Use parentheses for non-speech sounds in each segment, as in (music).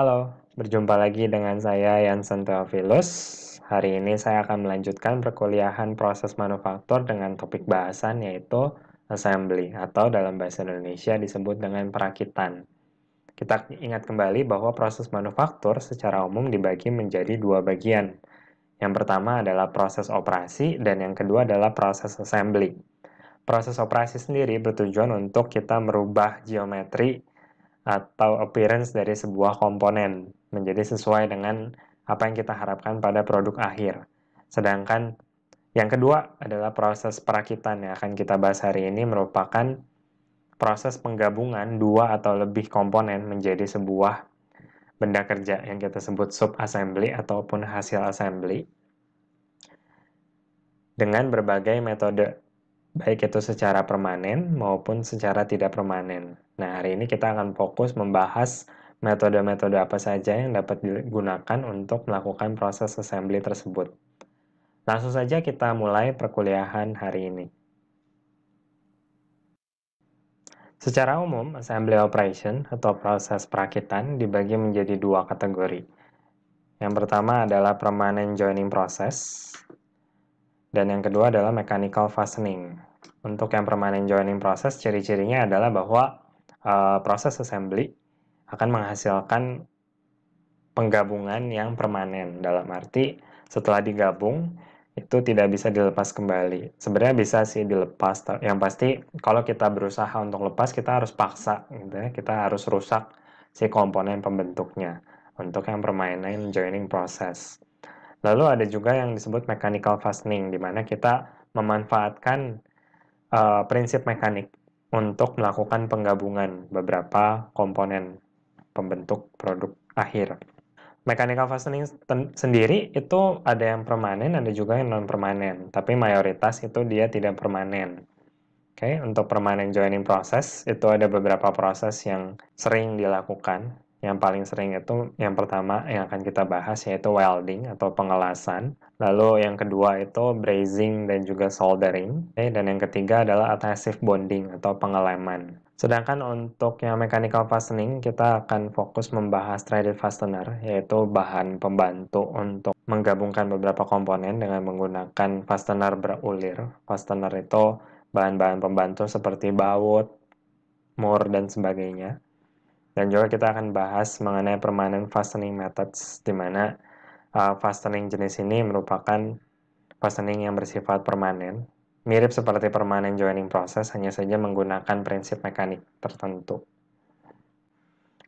Halo, berjumpa lagi dengan saya Yansen Teofilus. Hari ini saya akan melanjutkan perkuliahan proses manufaktur dengan topik bahasan yaitu assembly atau dalam bahasa Indonesia disebut dengan perakitan. Kita ingat kembali bahwa proses manufaktur secara umum dibagi menjadi dua bagian. Yang pertama adalah proses operasi dan yang kedua adalah proses assembly. Proses operasi sendiri bertujuan untuk kita merubah geometri atau appearance dari sebuah komponen menjadi sesuai dengan apa yang kita harapkan pada produk akhir. Sedangkan yang kedua adalah proses perakitan yang akan kita bahas hari ini merupakan proses penggabungan dua atau lebih komponen menjadi sebuah benda kerja yang kita sebut sub assembly ataupun hasil assembly dengan berbagai metode baik itu secara permanen maupun secara tidak permanen. Nah, hari ini kita akan fokus membahas metode-metode apa saja yang dapat digunakan untuk melakukan proses assembly tersebut. Langsung saja kita mulai perkuliahan hari ini. Secara umum, assembly operation atau proses perakitan dibagi menjadi dua kategori. Yang pertama adalah permanent joining process, dan yang kedua adalah mechanical fastening. Untuk yang permanent joining process, ciri-cirinya adalah bahwa uh, proses assembly akan menghasilkan penggabungan yang permanen dalam arti setelah digabung itu tidak bisa dilepas kembali. Sebenarnya bisa sih dilepas, yang pasti kalau kita berusaha untuk lepas kita harus paksa, gitu ya. kita harus rusak si komponen pembentuknya untuk yang permainan joining process. Lalu ada juga yang disebut mechanical fastening, di mana kita memanfaatkan uh, prinsip mekanik untuk melakukan penggabungan beberapa komponen pembentuk produk akhir. Mechanical fastening sendiri itu ada yang permanen, ada juga yang non permanen, tapi mayoritas itu dia tidak permanen. Oke, okay, untuk permanen joining process itu ada beberapa proses yang sering dilakukan yang paling sering itu yang pertama yang akan kita bahas yaitu welding atau pengelasan. Lalu yang kedua itu brazing dan juga soldering. Okay, eh, dan yang ketiga adalah adhesive bonding atau pengeleman. Sedangkan untuk yang mechanical fastening, kita akan fokus membahas threaded fastener, yaitu bahan pembantu untuk menggabungkan beberapa komponen dengan menggunakan fastener berulir. Fastener itu bahan-bahan pembantu seperti baut, mur, dan sebagainya. Dan juga kita akan bahas mengenai permanent fastening methods, di mana uh, fastening jenis ini merupakan fastening yang bersifat permanen, mirip seperti permanent joining process, hanya saja menggunakan prinsip mekanik tertentu.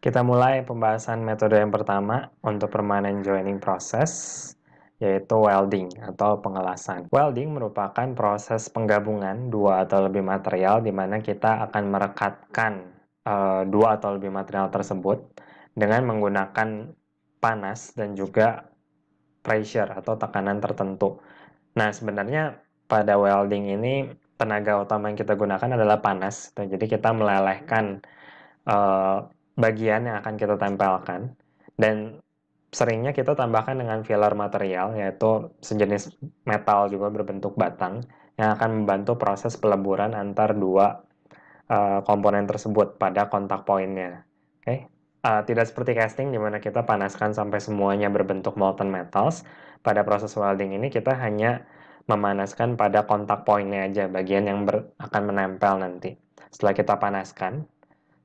Kita mulai pembahasan metode yang pertama untuk permanent joining process, yaitu welding atau pengelasan. Welding merupakan proses penggabungan dua atau lebih material di mana kita akan merekatkan Eh, dua atau lebih material tersebut dengan menggunakan panas dan juga pressure atau tekanan tertentu. Nah, sebenarnya pada welding ini tenaga utama yang kita gunakan adalah panas. Nah, jadi kita melelehkan uh, bagian yang akan kita tempelkan dan seringnya kita tambahkan dengan filler material yaitu sejenis metal juga berbentuk batang yang akan membantu proses peleburan antar dua Eh, komponen tersebut pada kontak poinnya. Oke, okay? uh, eh, tidak seperti casting di mana kita panaskan sampai semuanya berbentuk molten metals. Pada proses welding ini kita hanya memanaskan pada kontak poinnya aja, bagian yang ber, akan menempel nanti. Setelah kita panaskan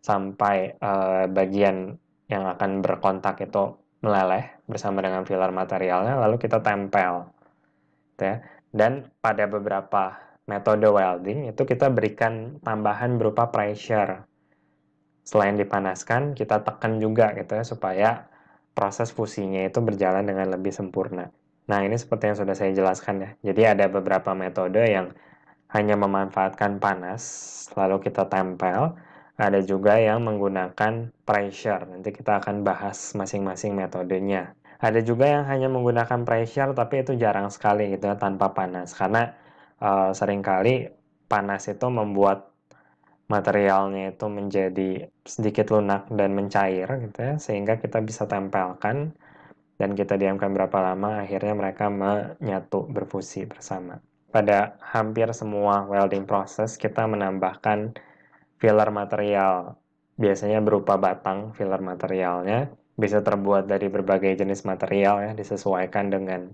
sampai uh, bagian yang akan berkontak itu meleleh bersama dengan filler materialnya, lalu kita tempel. Gitu ya. Dan pada beberapa metode welding itu kita berikan tambahan berupa pressure. Selain dipanaskan, kita tekan juga gitu ya supaya proses fusinya itu berjalan dengan lebih sempurna. Nah, ini seperti yang sudah saya jelaskan ya. Jadi ada beberapa metode yang hanya memanfaatkan panas lalu kita tempel, ada juga yang menggunakan pressure. Nanti kita akan bahas masing-masing metodenya. Ada juga yang hanya menggunakan pressure tapi itu jarang sekali gitu ya tanpa panas karena Eh, seringkali panas itu membuat materialnya itu menjadi sedikit lunak dan mencair gitu ya sehingga kita bisa tempelkan dan kita diamkan berapa lama akhirnya mereka menyatu berfusi bersama. Pada hampir semua welding proses kita menambahkan filler material biasanya berupa batang filler materialnya bisa terbuat dari berbagai jenis material ya disesuaikan dengan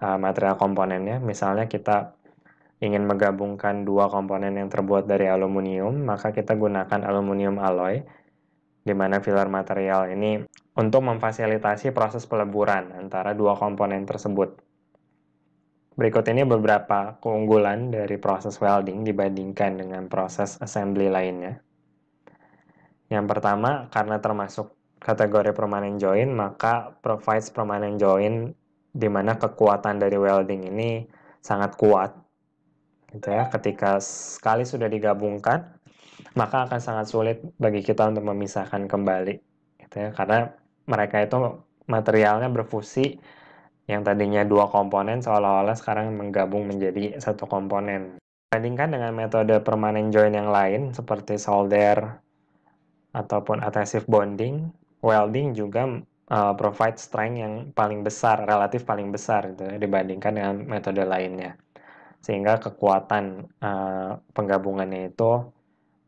uh, material komponennya misalnya kita ingin menggabungkan dua komponen yang terbuat dari aluminium, maka kita gunakan aluminium alloy, di mana filler material ini untuk memfasilitasi proses peleburan antara dua komponen tersebut. Berikut ini beberapa keunggulan dari proses welding dibandingkan dengan proses assembly lainnya. Yang pertama, karena termasuk kategori permanent join, maka provides permanent join di mana kekuatan dari welding ini sangat kuat gitu ya ketika sekali sudah digabungkan maka akan sangat sulit bagi kita untuk memisahkan kembali gitu ya karena mereka itu materialnya berfusi yang tadinya dua komponen seolah-olah sekarang menggabung menjadi satu komponen bandingkan dengan metode permanen join yang lain seperti solder ataupun adhesive bonding welding juga uh, provide strength yang paling besar relatif paling besar gitu ya, dibandingkan dengan metode lainnya sehingga kekuatan uh, penggabungannya itu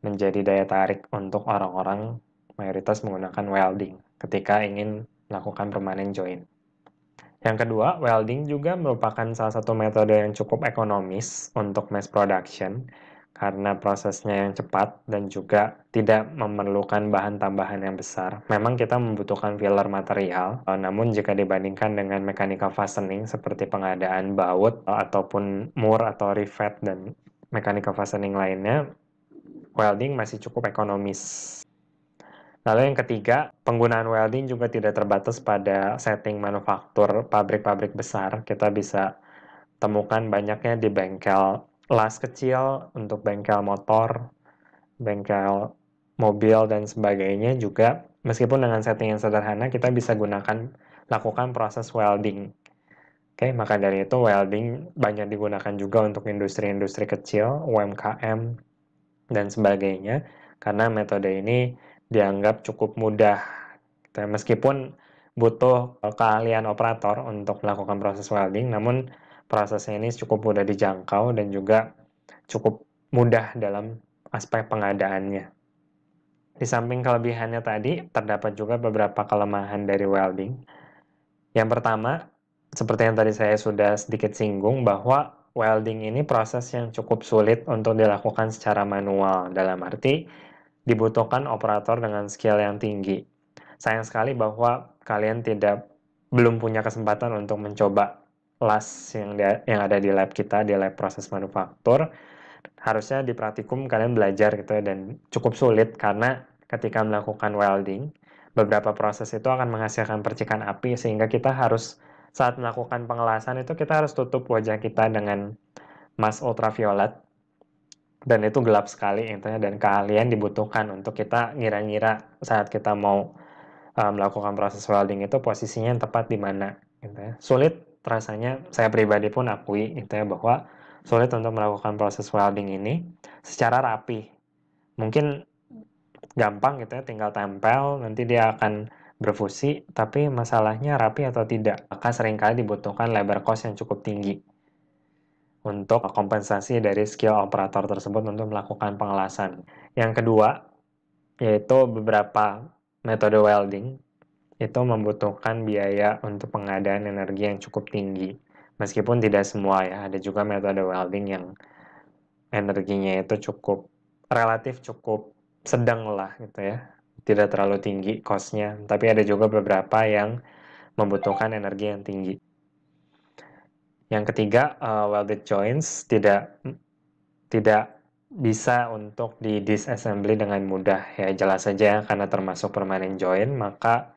menjadi daya tarik untuk orang-orang mayoritas menggunakan welding ketika ingin melakukan permanen join. Yang kedua, welding juga merupakan salah satu metode yang cukup ekonomis untuk mass production karena prosesnya yang cepat dan juga tidak memerlukan bahan tambahan yang besar. Memang kita membutuhkan filler material, eh, namun jika dibandingkan dengan mechanical fastening seperti pengadaan baut ataupun mur atau rivet dan mechanical fastening lainnya, welding masih cukup ekonomis. Lalu yang ketiga, penggunaan welding juga tidak terbatas pada setting manufaktur pabrik-pabrik besar. Kita bisa temukan banyaknya di bengkel las kecil untuk bengkel motor, bengkel mobil dan sebagainya juga meskipun dengan setting yang sederhana kita bisa gunakan lakukan proses welding. Oke, maka dari itu welding banyak digunakan juga untuk industri-industri kecil, UMKM dan sebagainya karena metode ini dianggap cukup mudah. Meskipun butuh eh, keahlian operator untuk melakukan proses welding, namun prosesnya ini cukup mudah dijangkau dan juga cukup mudah dalam aspek pengadaannya. Di samping kelebihannya tadi, terdapat juga beberapa kelemahan dari welding. Yang pertama, seperti yang tadi saya sudah sedikit singgung bahwa welding ini proses yang cukup sulit untuk dilakukan secara manual. Dalam arti, dibutuhkan operator dengan skill yang tinggi. Sayang sekali bahwa kalian tidak belum punya kesempatan untuk mencoba las yang di, yang ada di lab kita di lab proses manufaktur harusnya di praktikum kalian belajar gitu ya dan cukup sulit karena ketika melakukan welding beberapa proses itu akan menghasilkan percikan api sehingga kita harus saat melakukan pengelasan itu kita harus tutup wajah kita dengan mask ultraviolet dan itu gelap sekali intinya gitu dan keahlian dibutuhkan untuk kita ngira-ngira saat kita mau eh, melakukan proses welding itu posisinya yang tepat di mana gitu ya. sulit rasanya saya pribadi pun akui itu ya bahwa sulit untuk melakukan proses welding ini secara rapi. Mungkin gampang gitu ya, tinggal tempel, nanti dia akan berfusi, tapi masalahnya rapi atau tidak. Maka seringkali dibutuhkan labor cost yang cukup tinggi untuk kompensasi dari skill operator tersebut untuk melakukan pengelasan. Yang kedua, yaitu beberapa metode welding itu membutuhkan biaya untuk pengadaan energi yang cukup tinggi. Meskipun tidak semua ya, ada juga metode welding yang energinya itu cukup relatif cukup sedang lah gitu ya. Tidak terlalu tinggi kosnya. tapi ada juga beberapa yang membutuhkan energi yang tinggi. Yang ketiga, uh, welded joints tidak tidak bisa untuk di disassembly dengan mudah ya jelas saja karena termasuk permanen joint maka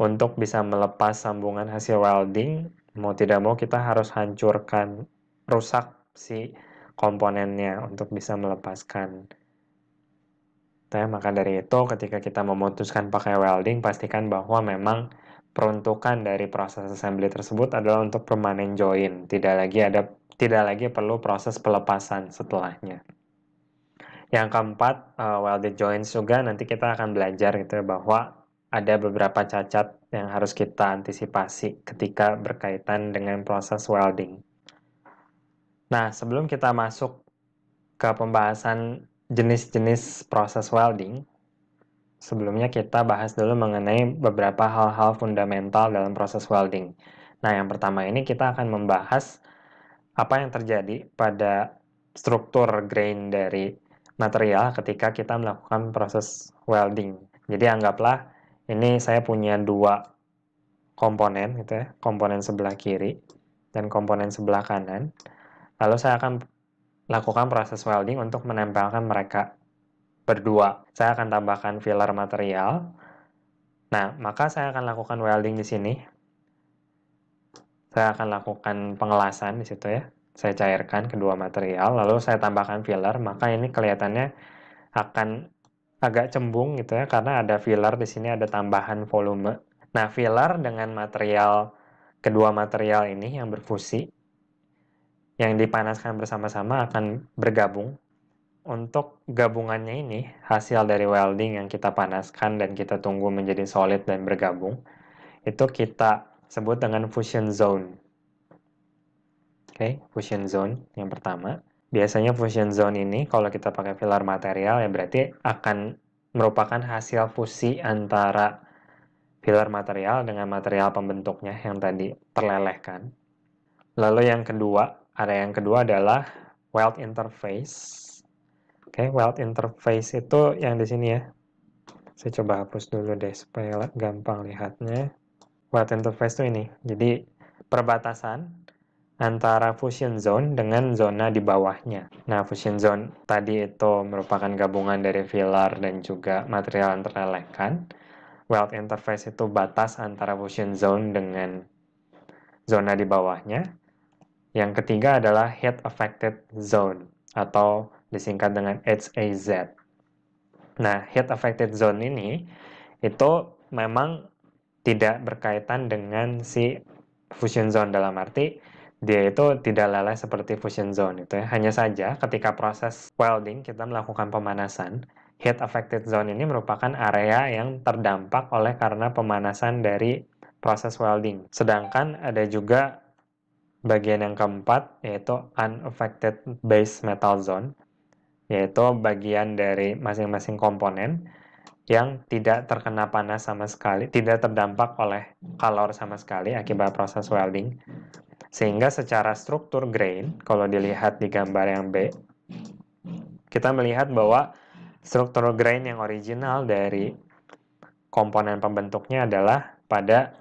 untuk bisa melepas sambungan hasil welding, mau tidak mau kita harus hancurkan, rusak si komponennya untuk bisa melepaskan. Nah, maka dari itu ketika kita memutuskan pakai welding, pastikan bahwa memang peruntukan dari proses assembly tersebut adalah untuk permanen join, tidak lagi ada tidak lagi perlu proses pelepasan setelahnya. Yang keempat, uh, welded joints juga nanti kita akan belajar gitu ya, bahwa ada beberapa cacat yang harus kita antisipasi ketika berkaitan dengan proses welding. Nah, sebelum kita masuk ke pembahasan jenis-jenis proses welding, sebelumnya kita bahas dulu mengenai beberapa hal-hal fundamental dalam proses welding. Nah, yang pertama ini kita akan membahas apa yang terjadi pada struktur grain dari material ketika kita melakukan proses welding. Jadi anggaplah ini saya punya dua komponen gitu ya, komponen sebelah kiri dan komponen sebelah kanan. Lalu saya akan lakukan proses welding untuk menempelkan mereka berdua. Saya akan tambahkan filler material. Nah, maka saya akan lakukan welding di sini. Saya akan lakukan pengelasan di situ ya. Saya cairkan kedua material, lalu saya tambahkan filler, maka ini kelihatannya akan agak cembung gitu ya karena ada filler di sini ada tambahan volume. Nah, filler dengan material kedua material ini yang berfusi yang dipanaskan bersama-sama akan bergabung. Untuk gabungannya ini hasil dari welding yang kita panaskan dan kita tunggu menjadi solid dan bergabung itu kita sebut dengan fusion zone. Oke, okay, fusion zone yang pertama biasanya fusion zone ini kalau kita pakai filler material ya berarti akan merupakan hasil fusi antara filler material dengan material pembentuknya yang tadi terlelehkan. Lalu yang kedua, area yang kedua adalah weld interface. Oke, okay, weld interface itu yang di sini ya. Saya coba hapus dulu deh supaya gampang lihatnya. Weld interface itu ini. Jadi perbatasan antara fusion zone dengan zona di bawahnya. Nah, fusion zone tadi itu merupakan gabungan dari filler dan juga material yang terlelehkan. Weld interface itu batas antara fusion zone dengan zona di bawahnya. Yang ketiga adalah heat affected zone atau disingkat dengan HAZ. Nah, heat affected zone ini itu memang tidak berkaitan dengan si fusion zone dalam arti dia itu tidak leleh seperti fusion zone itu ya. Hanya saja ketika proses welding kita melakukan pemanasan, heat affected zone ini merupakan area yang terdampak oleh karena pemanasan dari proses welding. Sedangkan ada juga bagian yang keempat yaitu unaffected base metal zone yaitu bagian dari masing-masing komponen yang tidak terkena panas sama sekali, tidak terdampak oleh kalor sama sekali akibat proses welding. Sehingga secara struktur grain, kalau dilihat di gambar yang B, kita melihat bahwa struktur grain yang original dari komponen pembentuknya adalah pada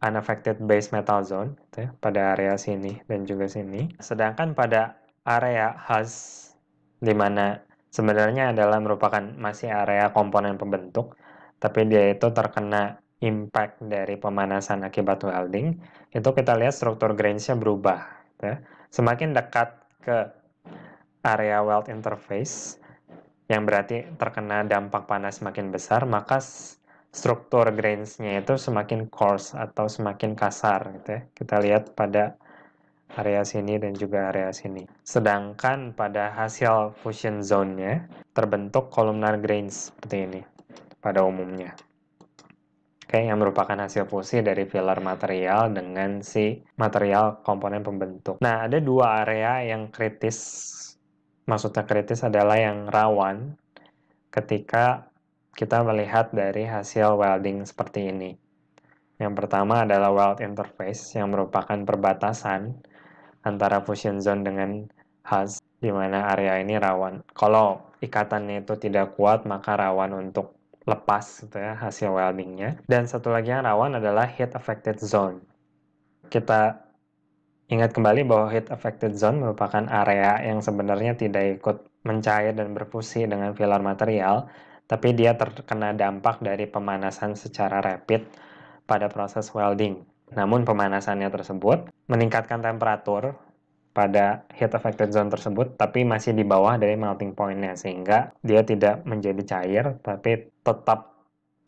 unaffected base metal zone, gitu ya, pada area sini dan juga sini. Sedangkan pada area has, di mana sebenarnya adalah merupakan masih area komponen pembentuk, tapi dia itu terkena impact dari pemanasan akibat welding, itu kita lihat struktur grainsnya berubah. Ya. Semakin dekat ke area weld interface, yang berarti terkena dampak panas semakin besar, maka struktur grainsnya itu semakin coarse atau semakin kasar gitu ya. Kita lihat pada area sini dan juga area sini. Sedangkan pada hasil fusion zone-nya terbentuk columnar grains seperti ini pada umumnya. Oke, okay, yang merupakan hasil fusi dari filler material dengan si material komponen pembentuk. Nah, ada dua area yang kritis, maksudnya kritis adalah yang rawan ketika kita melihat dari hasil welding seperti ini. Yang pertama adalah weld interface yang merupakan perbatasan antara fusion zone dengan husk, di mana area ini rawan. Kalau ikatannya itu tidak kuat, maka rawan untuk lepas gitu ya hasil weldingnya. Dan satu lagi yang rawan adalah heat affected zone. Kita ingat kembali bahwa heat affected zone merupakan area yang sebenarnya tidak ikut mencair dan berfusi dengan filler material, tapi dia terkena dampak dari pemanasan secara rapid pada proses welding. Namun pemanasannya tersebut meningkatkan temperatur pada heat affected zone tersebut tapi masih di bawah dari melting pointnya sehingga dia tidak menjadi cair tapi tetap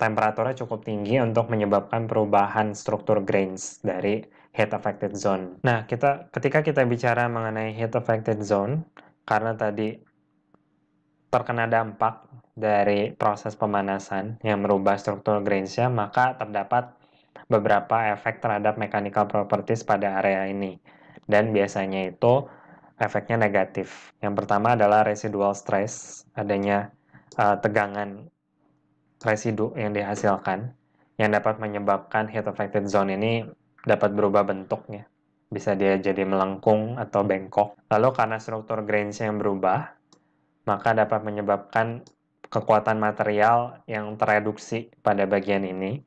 temperaturnya cukup tinggi untuk menyebabkan perubahan struktur grains dari heat affected zone. Nah, kita ketika kita bicara mengenai heat affected zone karena tadi terkena dampak dari proses pemanasan yang merubah struktur grainsnya maka terdapat beberapa efek terhadap mechanical properties pada area ini dan biasanya itu efeknya negatif. Yang pertama adalah residual stress, adanya uh, tegangan residu yang dihasilkan yang dapat menyebabkan heat affected zone ini dapat berubah bentuknya. Bisa dia jadi melengkung atau bengkok. Lalu karena struktur grains yang berubah, maka dapat menyebabkan kekuatan material yang tereduksi pada bagian ini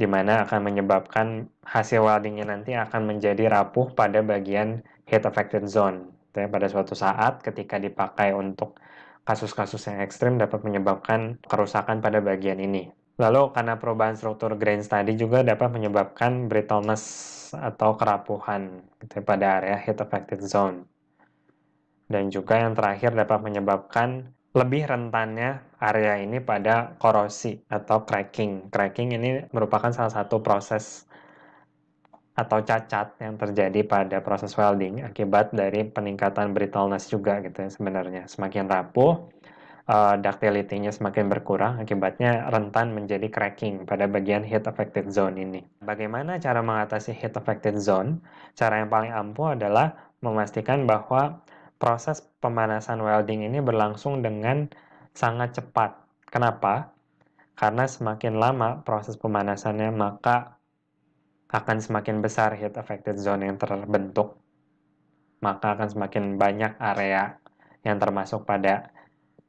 di mana akan menyebabkan hasil weldingnya nanti akan menjadi rapuh pada bagian heat affected zone. Jadi pada suatu saat ketika dipakai untuk kasus-kasus yang ekstrim dapat menyebabkan kerusakan pada bagian ini. Lalu karena perubahan struktur grain tadi juga dapat menyebabkan brittleness atau kerapuhan gitu, ya pada area heat affected zone. Dan juga yang terakhir dapat menyebabkan lebih rentannya area ini pada korosi atau cracking. Cracking ini merupakan salah satu proses atau cacat yang terjadi pada proses welding akibat dari peningkatan brittleness juga gitu ya sebenarnya. Semakin rapuh, uh, ductility-nya semakin berkurang, akibatnya rentan menjadi cracking pada bagian heat affected zone ini. Bagaimana cara mengatasi heat affected zone? Cara yang paling ampuh adalah memastikan bahwa proses pemanasan welding ini berlangsung dengan sangat cepat. Kenapa? Karena semakin lama proses pemanasannya, maka akan semakin besar heat affected zone yang terbentuk. Maka akan semakin banyak area yang termasuk pada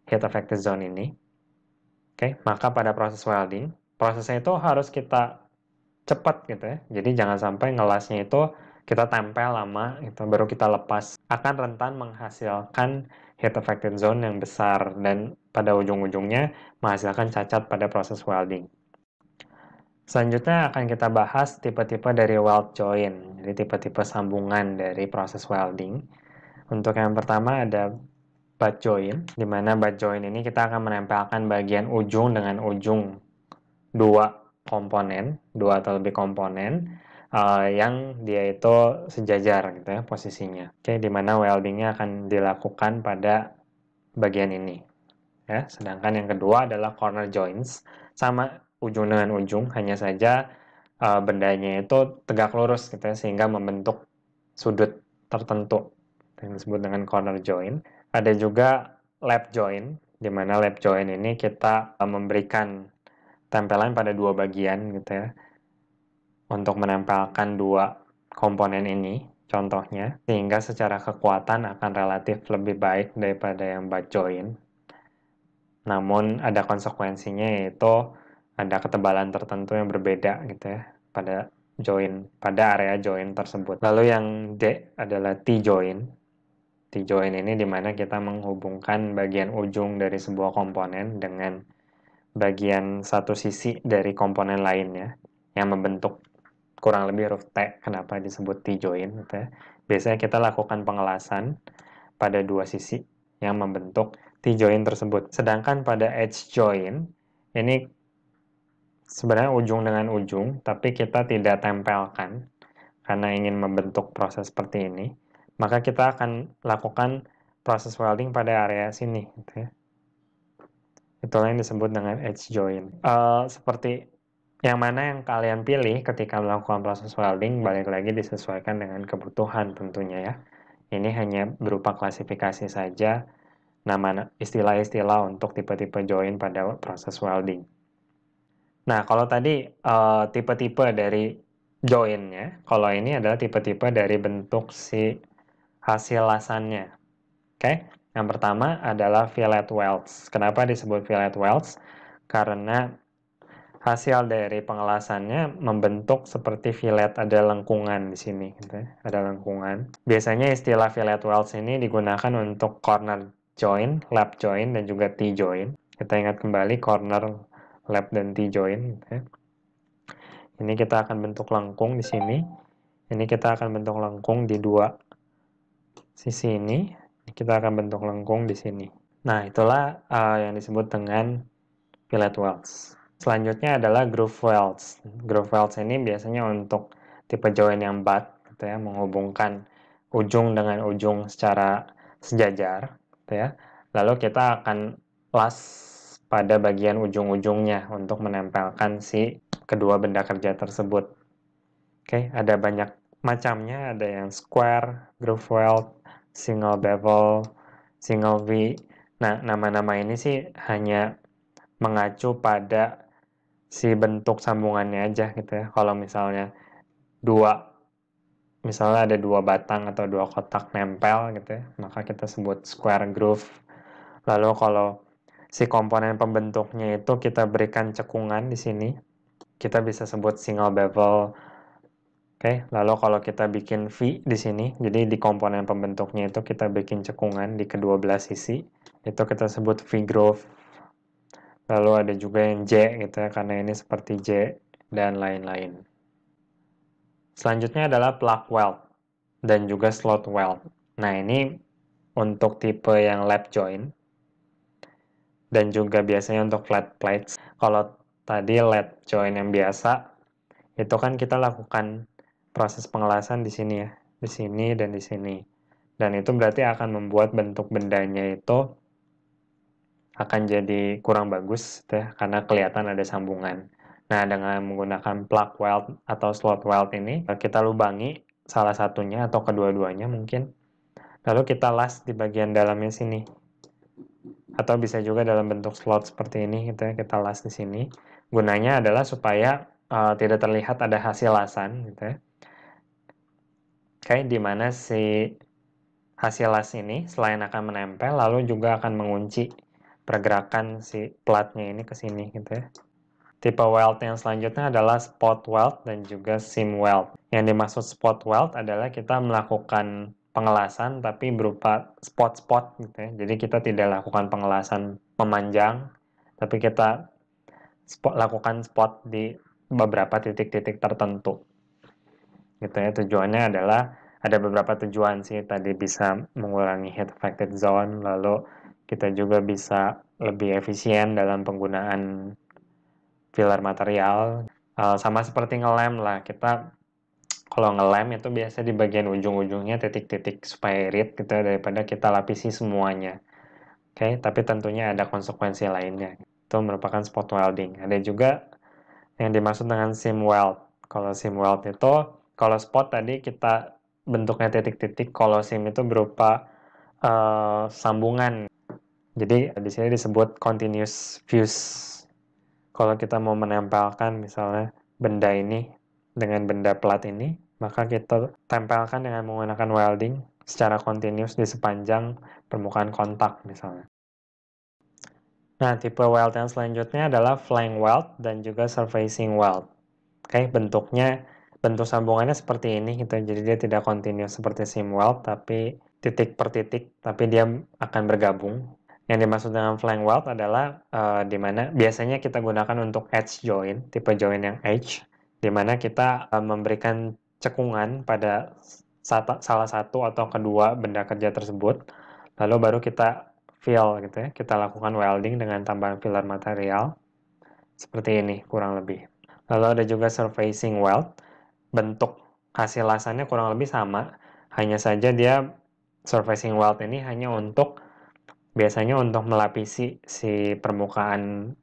heat affected zone ini. Oke, okay? maka pada proses welding, prosesnya itu harus kita cepat gitu ya. Jadi jangan sampai ngelasnya itu kita tempel lama itu baru kita lepas akan rentan menghasilkan heat affected zone yang besar dan pada ujung-ujungnya menghasilkan cacat pada proses welding. Selanjutnya akan kita bahas tipe-tipe dari weld join, jadi tipe-tipe sambungan dari proses welding. Untuk yang pertama ada butt join, di mana butt join ini kita akan menempelkan bagian ujung dengan ujung dua komponen, dua atau lebih komponen, uh, yang dia itu sejajar gitu ya posisinya. Oke, okay, di mana welding-nya akan dilakukan pada bagian ini. Ya, sedangkan yang kedua adalah corner joints sama ujung dengan ujung, hanya saja uh, bendanya itu tegak lurus gitu ya sehingga membentuk sudut tertentu yang disebut dengan corner joint. Ada juga lap joint di mana lap joint ini kita eh, memberikan tempelan pada dua bagian gitu ya untuk menempelkan dua komponen ini contohnya sehingga secara kekuatan akan relatif lebih baik daripada yang butt join namun ada konsekuensinya yaitu ada ketebalan tertentu yang berbeda gitu ya pada join pada area join tersebut lalu yang D adalah T join T join ini dimana kita menghubungkan bagian ujung dari sebuah komponen dengan bagian satu sisi dari komponen lainnya yang membentuk kurang lebih huruf T kenapa disebut T join gitu ya. Biasanya kita lakukan pengelasan pada dua sisi yang membentuk T join tersebut. Sedangkan pada edge join ini sebenarnya ujung dengan ujung tapi kita tidak tempelkan karena ingin membentuk proses seperti ini, maka kita akan lakukan proses welding pada area sini gitu ya. Itulah yang disebut dengan edge join. Uh, eh, seperti yang mana yang kalian pilih ketika melakukan proses welding balik lagi disesuaikan dengan kebutuhan tentunya ya. Ini hanya berupa klasifikasi saja nama istilah-istilah untuk tipe-tipe join pada proses welding. Nah, kalau tadi tipe eh, tipe-tipe dari joinnya, kalau ini adalah tipe-tipe dari bentuk si hasil lasannya. Oke, okay? yang pertama adalah fillet welds. Kenapa disebut fillet welds? Karena hasil dari pengelasannya membentuk seperti fillet ada lengkungan di sini gitu ya. ada lengkungan biasanya istilah fillet welds ini digunakan untuk corner joint, lap joint, dan juga T joint. kita ingat kembali corner lap dan T joint. gitu ya. ini kita akan bentuk lengkung di sini ini kita akan bentuk lengkung di dua sisi ini kita akan bentuk lengkung di sini nah itulah uh, yang disebut dengan fillet welds Selanjutnya adalah groove welds. Groove welds ini biasanya untuk tipe join yang butt, gitu ya, menghubungkan ujung dengan ujung secara sejajar, gitu ya. Lalu kita akan las pada bagian ujung-ujungnya untuk menempelkan si kedua benda kerja tersebut. Oke, okay, ada banyak macamnya, ada yang square, groove weld, single bevel, single V. Nah, nama-nama ini sih hanya mengacu pada si bentuk sambungannya aja gitu ya. Kalau misalnya dua misalnya ada dua batang atau dua kotak nempel gitu ya, maka kita sebut square groove. Lalu kalau si komponen pembentuknya itu kita berikan cekungan di sini, kita bisa sebut single bevel. Oke, lalu kalau kita bikin V di sini, jadi di komponen pembentuknya itu kita bikin cekungan di kedua belah sisi, itu kita sebut V groove lalu ada juga yang J gitu ya, karena ini seperti J, dan lain-lain. Selanjutnya adalah plug weld dan juga slot weld. Nah ini untuk tipe yang lap joint dan juga biasanya untuk flat plates. Kalau tadi lap joint yang biasa, itu kan kita lakukan proses pengelasan di sini ya, di sini dan di sini. Dan itu berarti akan membuat bentuk bendanya itu akan jadi kurang bagus ya, karena kelihatan ada sambungan. Nah, dengan menggunakan plug weld atau slot weld ini, kita lubangi salah satunya atau kedua-duanya mungkin. Lalu kita las di bagian dalamnya sini. Atau bisa juga dalam bentuk slot seperti ini, gitu ya, kita las di sini. Gunanya adalah supaya uh, tidak terlihat ada hasil lasan, gitu ya. Oke, okay, di mana si hasil las ini selain akan menempel, lalu juga akan mengunci pergerakan si platnya ini ke sini gitu ya. Tipe weld yang selanjutnya adalah spot weld dan juga seam weld. Yang dimaksud spot weld adalah kita melakukan pengelasan tapi berupa spot-spot gitu ya. Jadi kita tidak lakukan pengelasan memanjang, tapi kita spot, lakukan spot di beberapa titik-titik tertentu. Gitu ya, tujuannya adalah ada beberapa tujuan sih tadi bisa mengurangi heat affected zone lalu kita juga bisa lebih efisien dalam penggunaan filler material uh, sama seperti ngelem lah kita kalau ngelem itu biasa di bagian ujung-ujungnya titik-titik supaya irit gitu daripada kita lapisi semuanya oke okay? tapi tentunya ada konsekuensi lainnya itu merupakan spot welding ada juga yang dimaksud dengan seam weld kalau seam weld itu kalau spot tadi kita bentuknya titik-titik kalau seam itu berupa uh, sambungan jadi di sini disebut continuous fuse. Kalau kita mau menempelkan misalnya benda ini dengan benda plat ini, maka kita tempelkan dengan menggunakan welding secara continuous di sepanjang permukaan kontak misalnya. Nah, tipe weld yang selanjutnya adalah flank weld dan juga surfacing weld. Oke, bentuknya bentuk sambungannya seperti ini gitu. Jadi dia tidak continuous seperti seam weld tapi titik per titik, tapi dia akan bergabung yang dimaksud dengan flank weld adalah uh, di mana biasanya kita gunakan untuk edge join, tipe join yang edge, di mana kita uh, memberikan cekungan pada sata, salah satu atau kedua benda kerja tersebut, lalu baru kita fill gitu ya, kita lakukan welding dengan tambahan filler material seperti ini kurang lebih. Lalu ada juga surfacing weld, bentuk hasil lasannya kurang lebih sama, hanya saja dia surfacing weld ini hanya untuk biasanya untuk melapisi si permukaan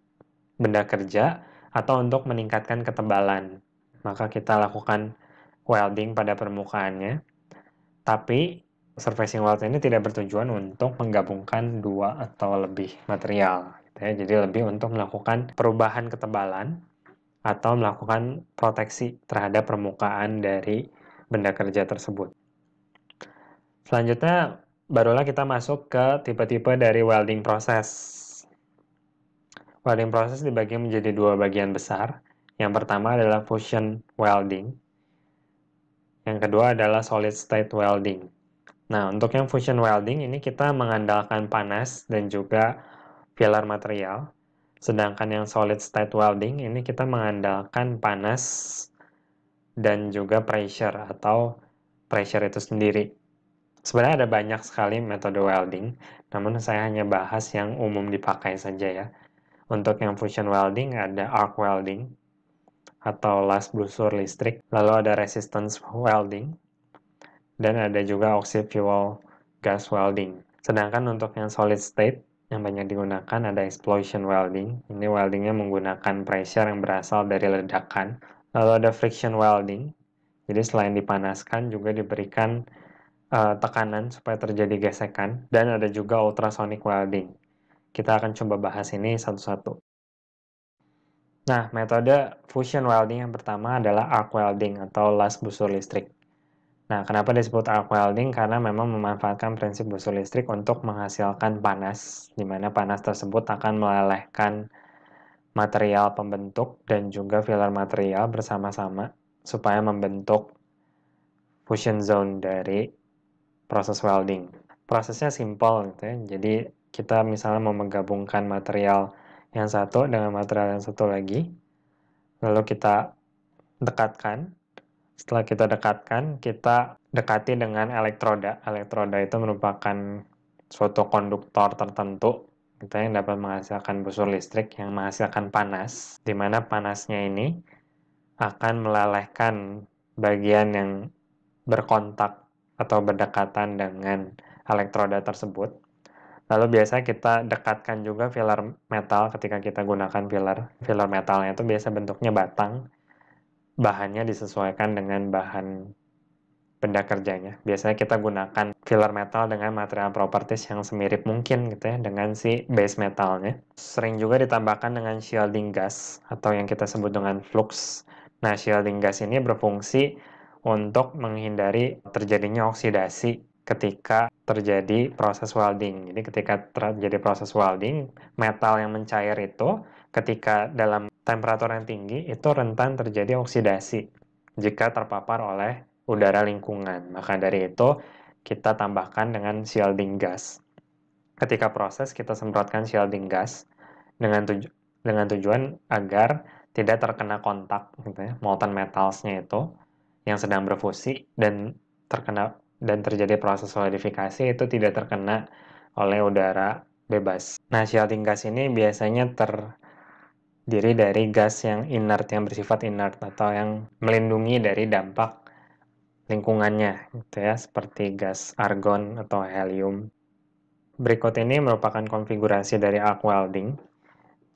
benda kerja atau untuk meningkatkan ketebalan. Maka kita lakukan welding pada permukaannya. Tapi surfacing weld ini tidak bertujuan untuk menggabungkan dua atau lebih material. Gitu ya. Jadi lebih untuk melakukan perubahan ketebalan atau melakukan proteksi terhadap permukaan dari benda kerja tersebut. Selanjutnya barulah kita masuk ke tipe-tipe dari welding proses. Welding proses dibagi menjadi dua bagian besar. Yang pertama adalah fusion welding. Yang kedua adalah solid state welding. Nah, untuk yang fusion welding ini kita mengandalkan panas dan juga filler material. Sedangkan yang solid state welding ini kita mengandalkan panas dan juga pressure atau pressure itu sendiri. Sebenarnya ada banyak sekali metode welding, namun saya hanya bahas yang umum dipakai saja ya. Untuk yang fusion welding ada arc welding atau las busur listrik, lalu ada resistance welding, dan ada juga oxy gas welding. Sedangkan untuk yang solid state yang banyak digunakan ada explosion welding. Ini weldingnya menggunakan pressure yang berasal dari ledakan. Lalu ada friction welding. Jadi selain dipanaskan juga diberikan uh, tekanan supaya terjadi gesekan, dan ada juga ultrasonic welding. Kita akan coba bahas ini satu-satu. Nah, metode fusion welding yang pertama adalah arc welding atau las busur listrik. Nah, kenapa disebut arc welding? Karena memang memanfaatkan prinsip busur listrik untuk menghasilkan panas, di mana panas tersebut akan melelehkan material pembentuk dan juga filler material bersama-sama supaya membentuk fusion zone dari proses welding. Prosesnya simple gitu ya. Jadi kita misalnya mau menggabungkan material yang satu dengan material yang satu lagi. Lalu kita dekatkan. Setelah kita dekatkan, kita dekati dengan elektroda. Elektroda itu merupakan suatu konduktor tertentu kita gitu ya, yang dapat menghasilkan busur listrik yang menghasilkan panas, di mana panasnya ini akan melelehkan bagian yang berkontak atau berdekatan dengan elektroda tersebut. Lalu biasanya kita dekatkan juga filler metal ketika kita gunakan filler. Filler metalnya itu biasa bentuknya batang. Bahannya disesuaikan dengan bahan benda kerjanya. Biasanya kita gunakan filler metal dengan material properties yang semirip mungkin gitu ya dengan si base metalnya. Sering juga ditambahkan dengan shielding gas atau yang kita sebut dengan flux. Nah, shielding gas ini berfungsi untuk menghindari terjadinya oksidasi ketika terjadi proses welding. Jadi ketika terjadi proses welding, metal yang mencair itu ketika dalam temperatur yang tinggi itu rentan terjadi oksidasi jika terpapar oleh udara lingkungan. Maka dari itu kita tambahkan dengan shielding gas. Ketika proses kita semprotkan shielding gas dengan tuju dengan tujuan agar tidak terkena kontak gitu ya, molten metalsnya itu yang sedang berfusi dan terkena dan terjadi proses solidifikasi itu tidak terkena oleh udara bebas. Nah, shielding gas ini biasanya terdiri dari gas yang inert yang bersifat inert atau yang melindungi dari dampak lingkungannya gitu ya, seperti gas argon atau helium. Berikut ini merupakan konfigurasi dari arc welding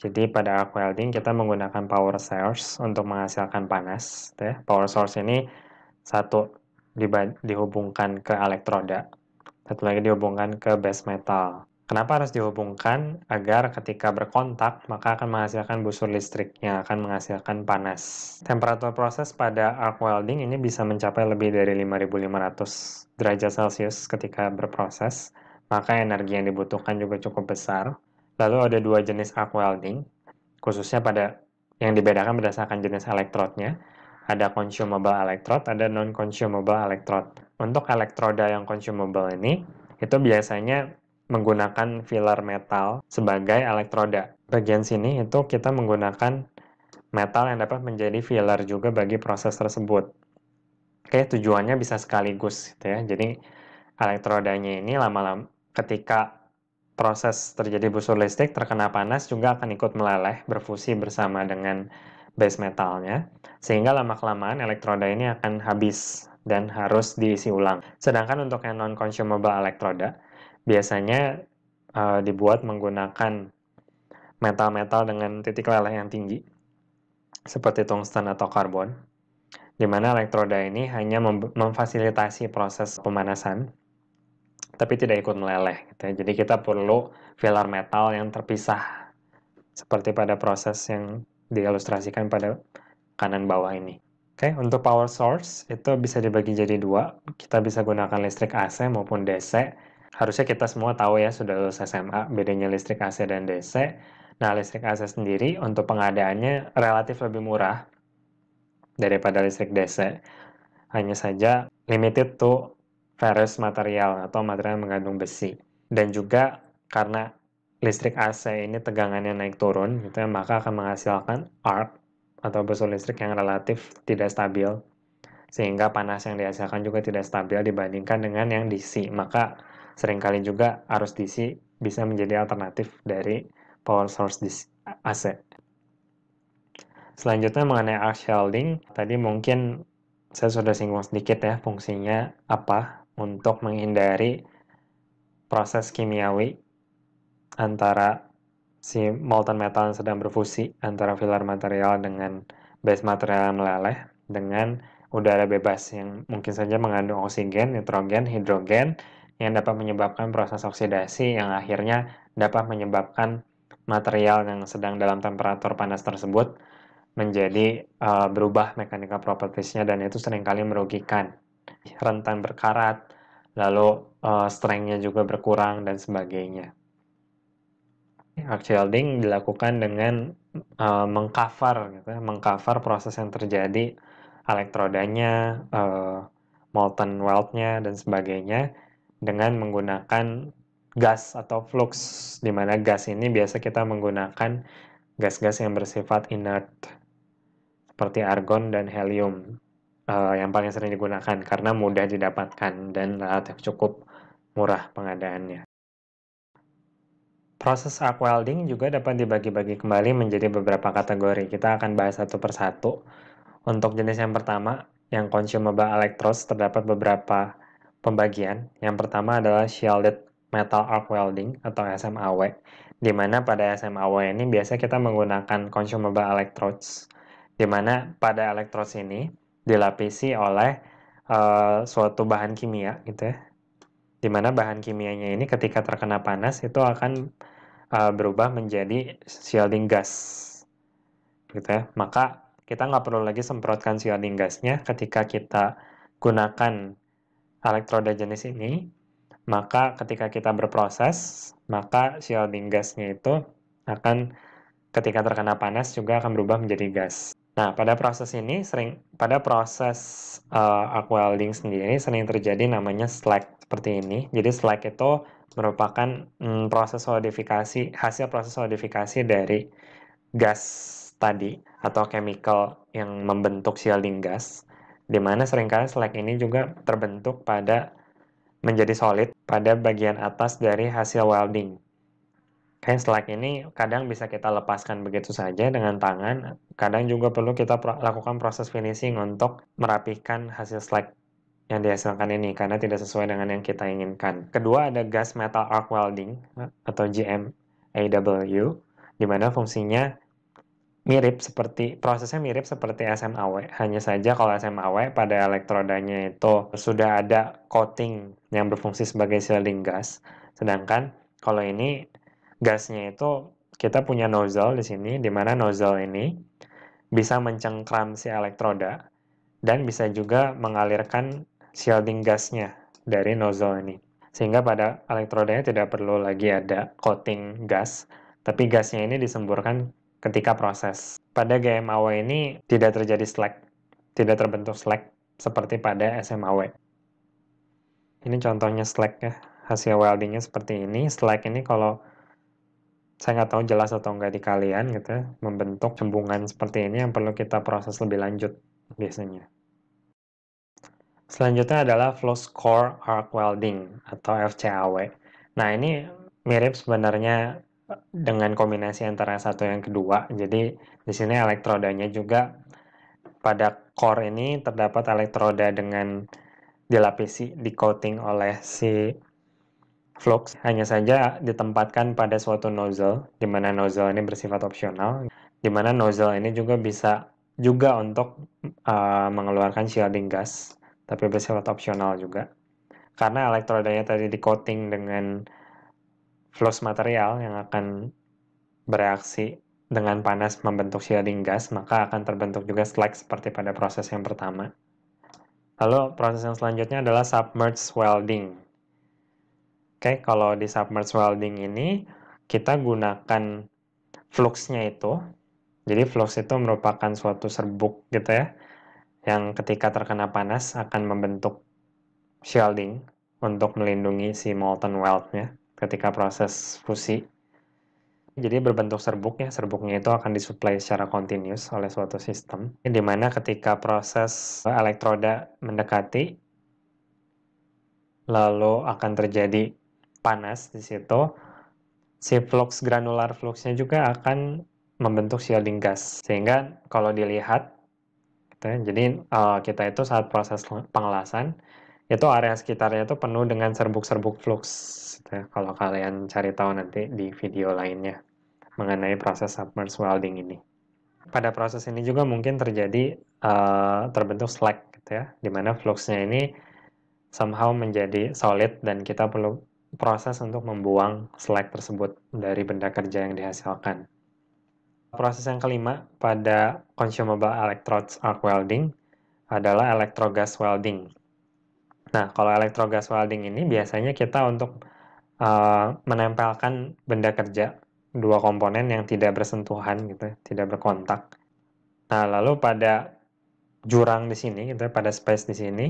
jadi pada arc welding kita menggunakan power source untuk menghasilkan panas. Power source ini satu dihubungkan ke elektroda, satu lagi dihubungkan ke base metal. Kenapa harus dihubungkan? Agar ketika berkontak, maka akan menghasilkan busur listrik yang akan menghasilkan panas. Temperatur proses pada arc welding ini bisa mencapai lebih dari 5500 derajat Celcius ketika berproses, maka energi yang dibutuhkan juga cukup besar. Lalu ada dua jenis arc welding, khususnya pada yang dibedakan berdasarkan jenis elektrodnya. Ada consumable electrode, ada non-consumable electrode. Untuk elektroda yang consumable ini, itu biasanya menggunakan filler metal sebagai elektroda. Bagian sini itu kita menggunakan metal yang dapat menjadi filler juga bagi proses tersebut. Oke, tujuannya bisa sekaligus gitu ya. Jadi elektrodanya ini lama-lama ketika proses terjadi busur listrik terkena panas juga akan ikut meleleh berfusi bersama dengan base metalnya sehingga lama-kelamaan elektroda ini akan habis dan harus diisi ulang. Sedangkan untuk yang non-consumable elektroda biasanya uh, dibuat menggunakan metal-metal dengan titik leleh yang tinggi seperti tungsten atau karbon di mana elektroda ini hanya memfasilitasi proses pemanasan tapi tidak ikut meleleh. Gitu ya. Jadi kita perlu filler metal yang terpisah seperti pada proses yang diilustrasikan pada kanan bawah ini. Oke, okay, untuk power source itu bisa dibagi jadi dua. Kita bisa gunakan listrik AC maupun DC. Harusnya kita semua tahu ya sudah lulus SMA bedanya listrik AC dan DC. Nah, listrik AC sendiri untuk pengadaannya relatif lebih murah daripada listrik DC. Hanya saja limited to ferrous material atau material yang mengandung besi. Dan juga karena listrik AC ini tegangannya naik turun, gitu ya, maka akan menghasilkan arc atau besok listrik yang relatif tidak stabil, sehingga panas yang dihasilkan juga tidak stabil dibandingkan dengan yang DC. Maka seringkali juga arus DC bisa menjadi alternatif dari power source DC, AC. Selanjutnya mengenai arc shielding, tadi mungkin saya sudah singgung sedikit ya fungsinya apa untuk menghindari proses kimiawi antara si molten metal yang sedang berfusi antara filler material dengan base material yang meleleh dengan udara bebas yang mungkin saja mengandung oksigen, nitrogen, hidrogen yang dapat menyebabkan proses oksidasi yang akhirnya dapat menyebabkan material yang sedang dalam temperatur panas tersebut menjadi uh, berubah mekanika propertisnya dan itu seringkali merugikan rentan berkarat, lalu uh, strength-nya juga berkurang dan sebagainya. Arc shielding dilakukan dengan uh, mengcover, gitu, ya, mengcover proses yang terjadi elektrodanya, uh, molten weld-nya dan sebagainya dengan menggunakan gas atau flux di mana gas ini biasa kita menggunakan gas-gas yang bersifat inert seperti argon dan helium uh, yang paling sering digunakan karena mudah didapatkan dan relatif cukup murah pengadaannya. Proses arc welding juga dapat dibagi-bagi kembali menjadi beberapa kategori. Kita akan bahas satu persatu. Untuk jenis yang pertama, yang consumable electrodes terdapat beberapa pembagian. Yang pertama adalah shielded metal arc welding atau SMAW, di mana pada SMAW ini biasa kita menggunakan consumable electrodes, di mana pada electrodes ini dilapisi oleh uh, suatu bahan kimia gitu ya. Dimana bahan kimianya ini ketika terkena panas itu akan uh, berubah menjadi shielding gas gitu ya. Maka kita nggak perlu lagi semprotkan shielding gasnya ketika kita gunakan elektroda jenis ini maka ketika kita berproses maka shielding gasnya itu akan ketika terkena panas juga akan berubah menjadi gas. Nah, pada proses ini sering pada proses uh, eh, arc welding sendiri sering terjadi namanya slack seperti ini. Jadi slack itu merupakan mm, proses solidifikasi hasil proses solidifikasi dari gas tadi atau chemical yang membentuk shielding gas di mana seringkali slack ini juga terbentuk pada menjadi solid pada bagian atas dari hasil welding. Kayak slack ini kadang bisa kita lepaskan begitu saja dengan tangan, kadang juga perlu kita pro lakukan proses finishing untuk merapihkan hasil slack yang dihasilkan ini karena tidak sesuai dengan yang kita inginkan. Kedua ada gas metal arc welding eh, atau GMAW di mana fungsinya mirip seperti prosesnya mirip seperti SMAW hanya saja kalau SMAW pada elektrodanya itu sudah ada coating yang berfungsi sebagai shielding gas sedangkan kalau ini gasnya itu kita punya nozzle di sini, di mana nozzle ini bisa mencengkram si elektroda dan bisa juga mengalirkan shielding gasnya dari nozzle ini. Sehingga pada elektrodanya tidak perlu lagi ada coating gas, tapi gasnya ini disemburkan ketika proses. Pada GMAW ini tidak terjadi slack, tidak terbentuk slack seperti pada SMAW. Ini contohnya slack ya, hasil weldingnya seperti ini. Slack ini kalau saya nggak tahu jelas atau nggak di kalian gitu ya, membentuk cembungan seperti ini yang perlu kita proses lebih lanjut biasanya. Selanjutnya adalah flow score arc welding atau FCAW. Nah ini mirip sebenarnya dengan kombinasi antara satu yang kedua. Jadi di sini elektrodanya juga pada core ini terdapat elektroda dengan dilapisi di coating oleh si flux hanya saja ditempatkan pada suatu nozzle, di mana nozzle ini bersifat opsional, di mana nozzle ini juga bisa juga untuk uh, mengeluarkan shielding gas, tapi bersifat opsional juga. Karena elektrodanya tadi di coating dengan flux material yang akan bereaksi dengan panas membentuk shielding gas, maka akan terbentuk juga slag seperti pada proses yang pertama. Lalu proses yang selanjutnya adalah submerged welding Oke, kalau di submerged welding ini kita gunakan fluxnya itu. Jadi flux itu merupakan suatu serbuk gitu ya, yang ketika terkena panas akan membentuk shielding untuk melindungi si molten weldnya ketika proses fusi. Jadi berbentuk serbuk ya, serbuknya itu akan disuplai secara continuous oleh suatu sistem, di mana ketika proses elektroda mendekati, lalu akan terjadi panas di situ, si flux granular fluxnya juga akan membentuk shielding gas. Sehingga kalau dilihat, gitu, ya, jadi uh, kita itu saat proses pengelasan, itu area sekitarnya itu penuh dengan serbuk-serbuk flux. Gitu. Ya. Kalau kalian cari tahu nanti di video lainnya mengenai proses submerged welding ini. Pada proses ini juga mungkin terjadi uh, terbentuk slag, gitu ya, di mana fluxnya ini somehow menjadi solid dan kita perlu proses untuk membuang slack tersebut dari benda kerja yang dihasilkan. Proses yang kelima pada consumable electrodes arc welding adalah electrogas welding. Nah, kalau electrogas welding ini biasanya kita untuk uh, menempelkan benda kerja dua komponen yang tidak bersentuhan gitu, tidak berkontak. Nah, lalu pada jurang di sini gitu, pada space di sini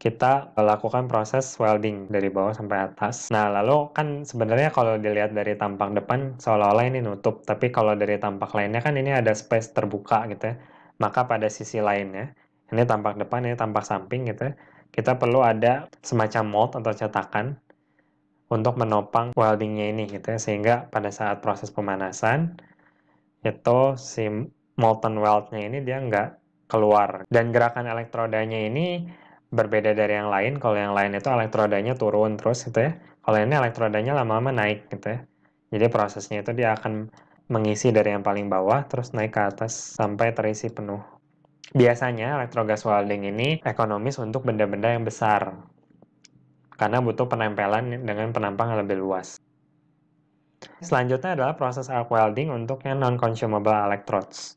kita lakukan proses welding dari bawah sampai atas. Nah, lalu kan sebenarnya kalau dilihat dari tampak depan seolah-olah ini nutup, tapi kalau dari tampak lainnya kan ini ada space terbuka gitu ya. Maka pada sisi lainnya, ini tampak depan, ini tampak samping gitu ya, kita perlu ada semacam mold atau cetakan untuk menopang weldingnya ini gitu ya, sehingga pada saat proses pemanasan itu si molten weldnya ini dia nggak keluar. Dan gerakan elektrodanya ini berbeda dari yang lain kalau yang lain itu elektrodanya turun terus gitu ya kalau ini elektrodanya lama-lama naik gitu ya jadi prosesnya itu dia akan mengisi dari yang paling bawah terus naik ke atas sampai terisi penuh biasanya elektrogas welding ini ekonomis untuk benda-benda yang besar karena butuh penempelan dengan penampang yang lebih luas. Selanjutnya adalah proses arc welding untuk yang non-consumable electrodes.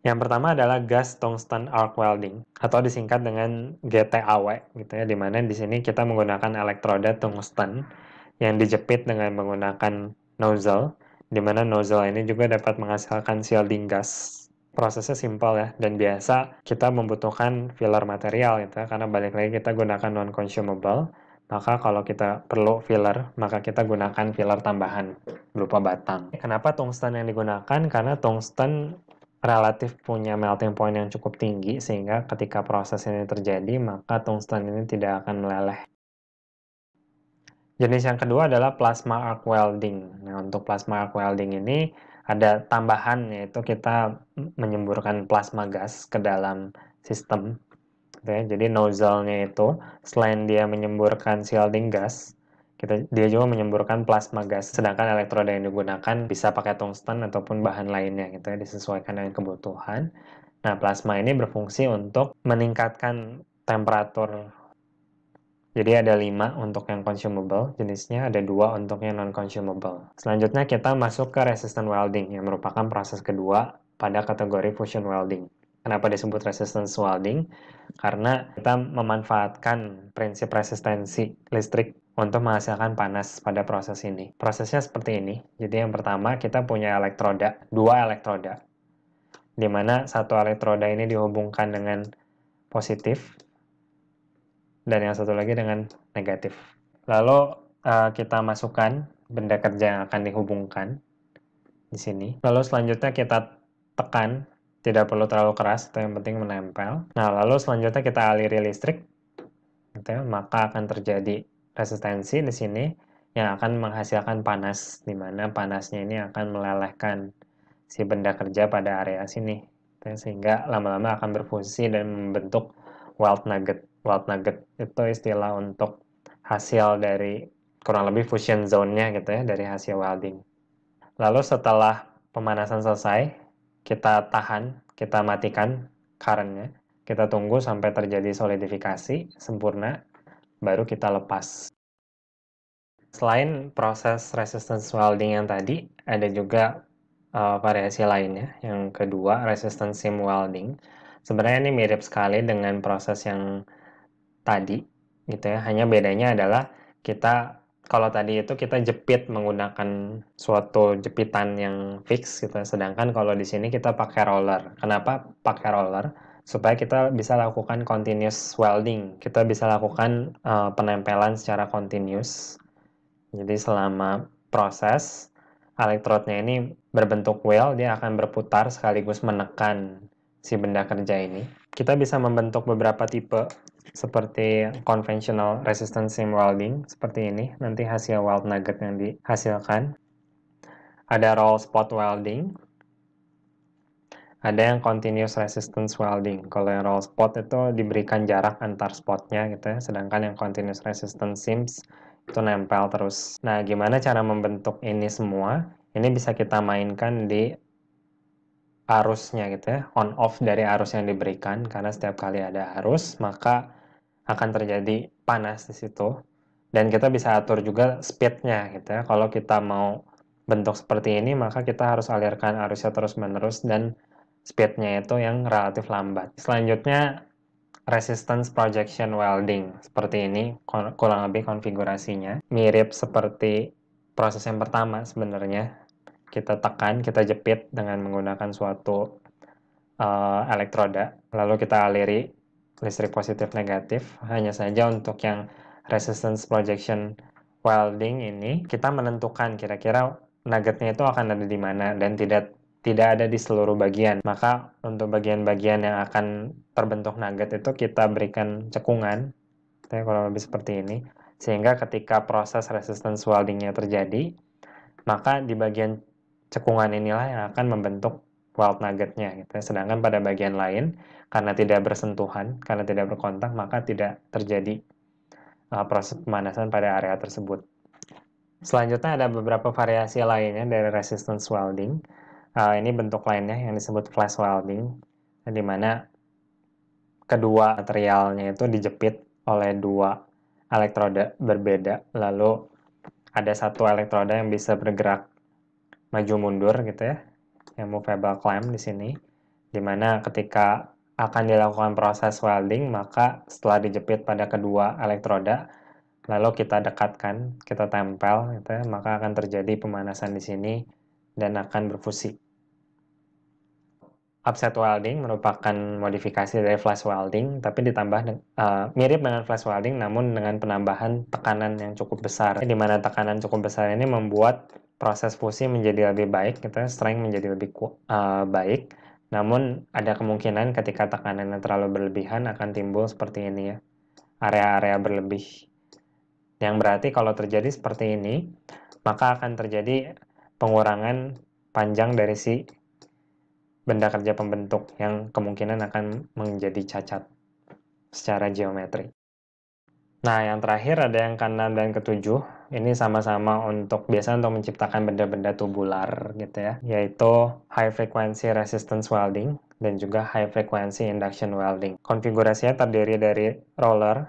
Yang pertama adalah gas tungsten arc welding atau disingkat dengan GTAW gitu ya, dimana di sini kita menggunakan elektroda tungsten yang dijepit dengan menggunakan nozzle, dimana nozzle ini juga dapat menghasilkan shielding gas. Prosesnya simpel ya dan biasa kita membutuhkan filler material gitu ya, karena balik lagi kita gunakan non consumable. Maka kalau kita perlu filler, maka kita gunakan filler tambahan berupa batang. Kenapa tungsten yang digunakan? Karena tungsten relatif punya melting point yang cukup tinggi sehingga ketika proses ini terjadi maka tungsten ini tidak akan meleleh. Jenis yang kedua adalah plasma arc welding. Nah, untuk plasma arc welding ini ada tambahan yaitu kita menyemburkan plasma gas ke dalam sistem. Gitu ya. Jadi nozzle-nya itu selain dia menyemburkan shielding gas, kita dia juga menyemburkan plasma gas sedangkan elektroda yang digunakan bisa pakai tungsten ataupun bahan lainnya gitu ya disesuaikan dengan kebutuhan nah plasma ini berfungsi untuk meningkatkan temperatur jadi ada lima untuk yang consumable jenisnya ada dua untuk yang non consumable selanjutnya kita masuk ke resistant welding yang merupakan proses kedua pada kategori fusion welding Kenapa disebut resistance welding? Karena kita memanfaatkan prinsip resistensi listrik untuk menghasilkan panas pada proses ini. Prosesnya seperti ini. Jadi yang pertama kita punya elektroda, dua elektroda. Di mana satu elektroda ini dihubungkan dengan positif dan yang satu lagi dengan negatif. Lalu uh, kita masukkan benda kerja yang akan dihubungkan di sini. Lalu selanjutnya kita tekan, tidak perlu terlalu keras, itu yang penting menempel. Nah, lalu selanjutnya kita aliri listrik, gitu ya, maka akan terjadi resistensi di sini yang akan menghasilkan panas, di mana panasnya ini akan melelehkan si benda kerja pada area sini, sehingga lama-lama akan berfungsi dan membentuk weld nugget. Weld nugget itu istilah untuk hasil dari kurang lebih fusion zone-nya gitu ya, dari hasil welding. Lalu setelah pemanasan selesai, kita tahan, kita matikan current-nya, kita tunggu sampai terjadi solidifikasi sempurna baru kita lepas. Selain proses resistance welding yang tadi, ada juga uh, variasi lainnya. Yang kedua, resistance seam welding. Sebenarnya ini mirip sekali dengan proses yang tadi, gitu ya. Hanya bedanya adalah kita kalau tadi itu kita jepit menggunakan suatu jepitan yang fix gitu, ya. sedangkan kalau di sini kita pakai roller. Kenapa pakai roller? supaya kita bisa lakukan continuous welding. Kita bisa lakukan uh, penempelan secara continuous. Jadi selama proses elektrodnya ini berbentuk well dia akan berputar sekaligus menekan si benda kerja ini. Kita bisa membentuk beberapa tipe seperti conventional resistance seam welding seperti ini. Nanti hasil weld nugget yang dihasilkan. Ada roll spot welding ada yang continuous resistance welding. Kalau yang roll spot itu diberikan jarak antar spotnya gitu ya, sedangkan yang continuous resistance seams itu nempel terus. Nah, gimana cara membentuk ini semua? Ini bisa kita mainkan di arusnya gitu ya, on off dari arus yang diberikan karena setiap kali ada arus maka akan terjadi panas di situ dan kita bisa atur juga speednya gitu ya. Kalau kita mau bentuk seperti ini maka kita harus alirkan arusnya terus menerus dan speednya itu yang relatif lambat. Selanjutnya resistance projection welding seperti ini kurang lebih konfigurasinya mirip seperti proses yang pertama sebenarnya kita tekan kita jepit dengan menggunakan suatu uh, elektroda lalu kita aliri listrik positif negatif hanya saja untuk yang resistance projection welding ini kita menentukan kira-kira nuggetnya itu akan ada di mana dan tidak tidak ada di seluruh bagian. Maka untuk bagian-bagian yang akan terbentuk nugget itu kita berikan cekungan, kalau ya, kurang lebih seperti ini, sehingga ketika proses resistance weldingnya terjadi, maka di bagian cekungan inilah yang akan membentuk weld nuggetnya. Gitu. Sedangkan pada bagian lain, karena tidak bersentuhan, karena tidak berkontak, maka tidak terjadi uh, proses pemanasan pada area tersebut. Selanjutnya ada beberapa variasi lainnya dari resistance welding uh, ini bentuk lainnya yang disebut flash welding, di mana kedua materialnya itu dijepit oleh dua elektroda berbeda, lalu ada satu elektroda yang bisa bergerak maju mundur gitu ya, yang movable clamp di sini, di mana ketika akan dilakukan proses welding, maka setelah dijepit pada kedua elektroda, lalu kita dekatkan, kita tempel, gitu ya, maka akan terjadi pemanasan di sini, dan akan berfusi. Upset welding merupakan modifikasi dari flash welding, tapi ditambah uh, mirip dengan flash welding, namun dengan penambahan tekanan yang cukup besar. Di mana tekanan cukup besar ini membuat proses fusi menjadi lebih baik, gitu, ya, strength menjadi lebih uh, baik. Namun ada kemungkinan ketika tekanannya terlalu berlebihan akan timbul seperti ini ya, area-area berlebih. Yang berarti kalau terjadi seperti ini, maka akan terjadi pengurangan panjang dari si benda kerja pembentuk yang kemungkinan akan menjadi cacat secara geometri. Nah, yang terakhir ada yang kanan dan ketujuh. Ini sama-sama untuk biasa untuk menciptakan benda-benda tubular gitu ya, yaitu high frequency resistance welding dan juga high frequency induction welding. Konfigurasinya terdiri dari roller,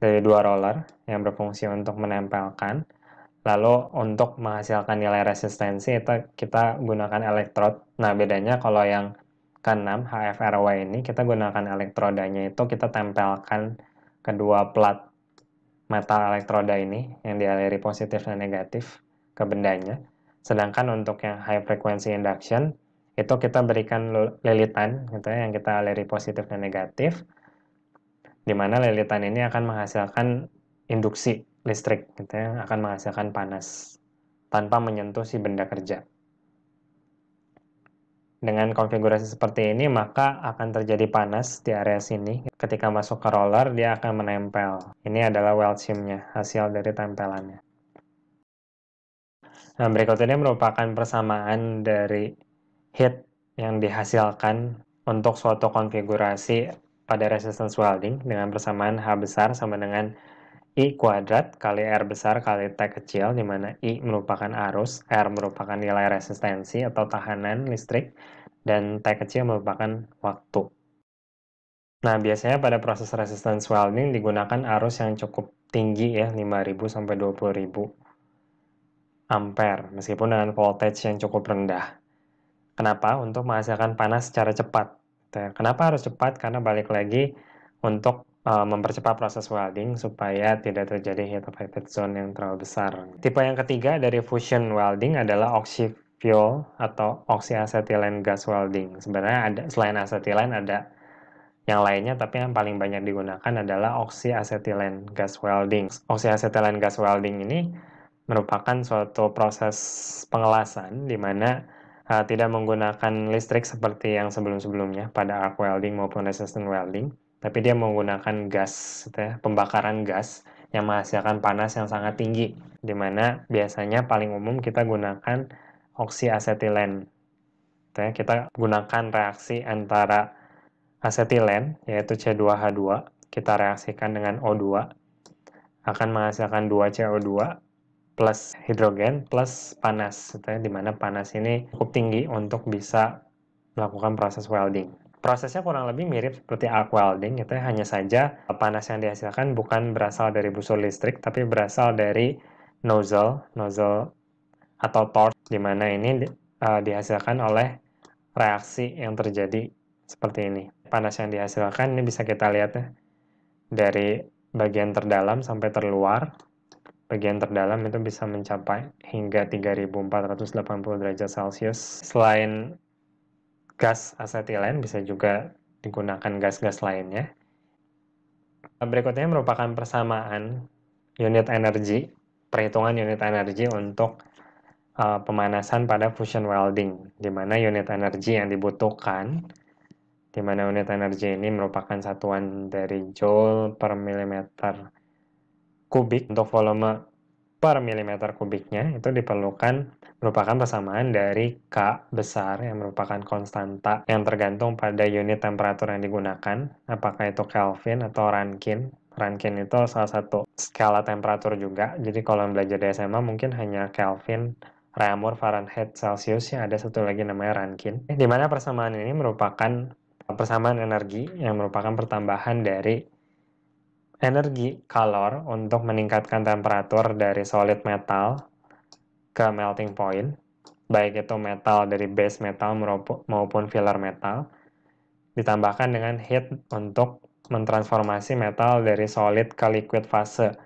dari dua roller yang berfungsi untuk menempelkan Lalu untuk menghasilkan nilai resistensi itu kita gunakan elektrod. Nah, bedanya kalau yang keenam HFRW ini kita gunakan elektrodanya itu kita tempelkan kedua plat metal elektroda ini yang dialiri positif dan negatif ke bendanya. Sedangkan untuk yang high frequency induction itu kita berikan lilitan gitu ya, yang kita aliri positif dan negatif di mana lilitan ini akan menghasilkan induksi listrik gitu ya, akan menghasilkan panas tanpa menyentuh si benda kerja. Dengan konfigurasi seperti ini, maka akan terjadi panas di area sini. Ketika masuk ke roller, dia akan menempel. Ini adalah weld seam hasil dari tempelannya. Nah, berikut ini merupakan persamaan dari heat yang dihasilkan untuk suatu konfigurasi pada resistance welding dengan persamaan H besar sama dengan I kuadrat kali R besar kali T kecil, di mana I merupakan arus, R merupakan nilai resistensi atau tahanan listrik, dan T kecil merupakan waktu. Nah, biasanya pada proses resistance welding digunakan arus yang cukup tinggi ya, 5000 sampai 20000 ampere, meskipun dengan voltage yang cukup rendah. Kenapa? Untuk menghasilkan panas secara cepat. Gitu ya. Kenapa harus cepat? Karena balik lagi untuk Eh, mempercepat proses welding supaya tidak terjadi heat affected zone yang terlalu besar. Tipe yang ketiga dari fusion welding adalah oxy fuel atau oxyacetylene gas welding. Sebenarnya ada selain acetylene ada yang lainnya tapi yang paling banyak digunakan adalah oxyacetylene gas welding. Oxyacetylene gas welding ini merupakan suatu proses pengelasan di mana uh, tidak menggunakan listrik seperti yang sebelum-sebelumnya pada arc welding maupun resistance welding tapi dia menggunakan gas, gitu ya, pembakaran gas yang menghasilkan panas yang sangat tinggi, di mana biasanya paling umum kita gunakan oksiasetilen. Gitu ya, kita gunakan reaksi antara asetilen, yaitu C2H2, kita reaksikan dengan O2, akan menghasilkan 2CO2 plus hidrogen plus panas, gitu ya, dimana panas ini cukup tinggi untuk bisa melakukan proses welding. Prosesnya kurang lebih mirip seperti arc welding, itu ya. hanya saja panas yang dihasilkan bukan berasal dari busur listrik, tapi berasal dari nozzle, nozzle atau torch, di mana ini uh, dihasilkan oleh reaksi yang terjadi seperti ini. Panas yang dihasilkan ini bisa kita lihat ya, dari bagian terdalam sampai terluar. Bagian terdalam itu bisa mencapai hingga 3480 derajat Celcius. Selain gas asetilen bisa juga digunakan gas-gas lainnya. Nah, berikutnya merupakan persamaan unit energi, perhitungan unit energi untuk uh, pemanasan pada fusion welding, di mana unit energi yang dibutuhkan, di mana unit energi ini merupakan satuan dari joule per milimeter kubik untuk volume per milimeter kubiknya itu diperlukan merupakan persamaan dari K besar yang merupakan konstanta yang tergantung pada unit temperatur yang digunakan, apakah itu Kelvin atau Rankin. Rankin itu salah satu skala temperatur juga, jadi kalau yang belajar di SMA mungkin hanya Kelvin, Reamur, Fahrenheit, Celsius, ya ada satu lagi namanya Rankin. Di mana persamaan ini merupakan persamaan energi yang merupakan pertambahan dari energi kalor untuk meningkatkan temperatur dari solid metal ke melting point, baik itu metal dari base metal maupun filler metal, ditambahkan dengan heat untuk mentransformasi metal dari solid ke liquid fase,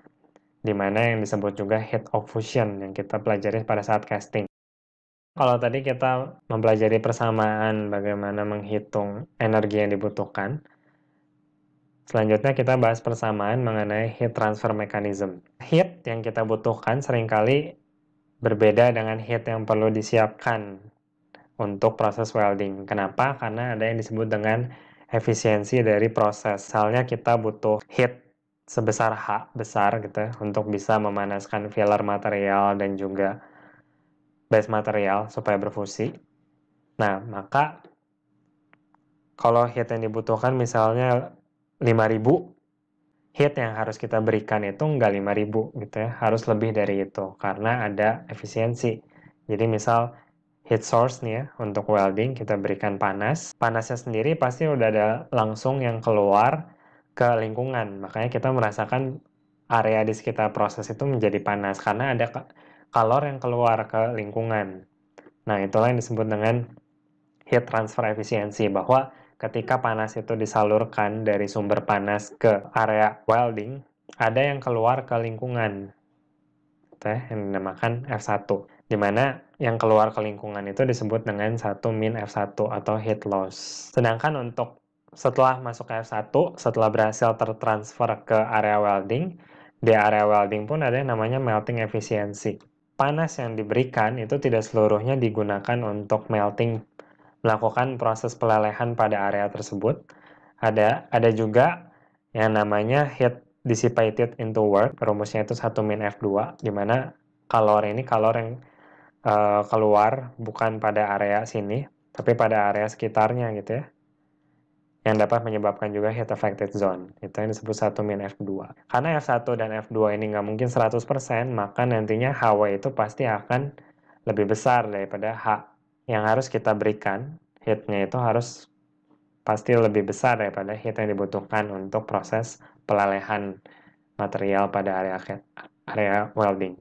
di mana yang disebut juga heat of fusion yang kita pelajari pada saat casting. Kalau tadi kita mempelajari persamaan bagaimana menghitung energi yang dibutuhkan, Selanjutnya kita bahas persamaan mengenai heat transfer mechanism. Heat yang kita butuhkan seringkali berbeda dengan heat yang perlu disiapkan untuk proses welding. Kenapa? Karena ada yang disebut dengan efisiensi dari proses. Misalnya kita butuh heat sebesar H besar gitu untuk bisa memanaskan filler material dan juga base material supaya berfungsi. Nah, maka kalau heat yang dibutuhkan misalnya 5000 hit yang harus kita berikan itu nggak 5000 gitu ya, harus lebih dari itu karena ada efisiensi. Jadi misal heat source nih ya untuk welding kita berikan panas. Panasnya sendiri pasti udah ada langsung yang keluar ke lingkungan. Makanya kita merasakan area di sekitar proses itu menjadi panas karena ada kalor yang keluar ke lingkungan. Nah, itulah yang disebut dengan heat transfer efisiensi bahwa ketika panas itu disalurkan dari sumber panas ke area welding, ada yang keluar ke lingkungan. Teh yang dinamakan F1, di mana yang keluar ke lingkungan itu disebut dengan 1 min F1 atau heat loss. Sedangkan untuk setelah masuk ke F1, setelah berhasil tertransfer ke area welding, di area welding pun ada yang namanya melting efficiency. Panas yang diberikan itu tidak seluruhnya digunakan untuk melting melakukan proses pelelehan pada area tersebut. Ada ada juga yang namanya heat dissipated into work. Rumusnya itu 1 min F2 di mana kalor ini kalor yang uh, keluar bukan pada area sini tapi pada area sekitarnya gitu ya. Yang dapat menyebabkan juga heat affected zone. Itu yang disebut 1 min F2. Karena F1 dan F2 ini nggak mungkin 100%, maka nantinya HW itu pasti akan lebih besar daripada H yang harus kita berikan hitnya itu harus pasti lebih besar daripada hit yang dibutuhkan untuk proses pelalehan material pada area area welding.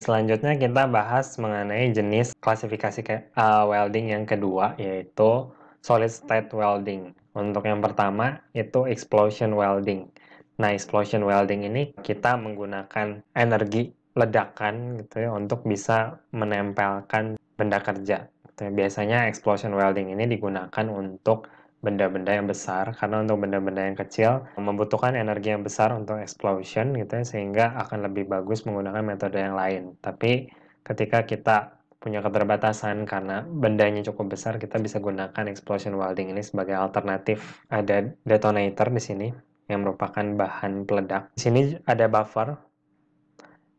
Selanjutnya kita bahas mengenai jenis klasifikasi ke, uh, welding yang kedua yaitu solid state welding. Untuk yang pertama itu explosion welding. Nah, explosion welding ini kita menggunakan energi ledakan gitu ya untuk bisa menempelkan benda kerja. Gitu ya. Biasanya explosion welding ini digunakan untuk benda-benda yang besar karena untuk benda-benda yang kecil membutuhkan energi yang besar untuk explosion gitu ya sehingga akan lebih bagus menggunakan metode yang lain. Tapi ketika kita punya keterbatasan karena bendanya cukup besar kita bisa gunakan explosion welding ini sebagai alternatif. Ada detonator di sini yang merupakan bahan peledak. Di sini ada buffer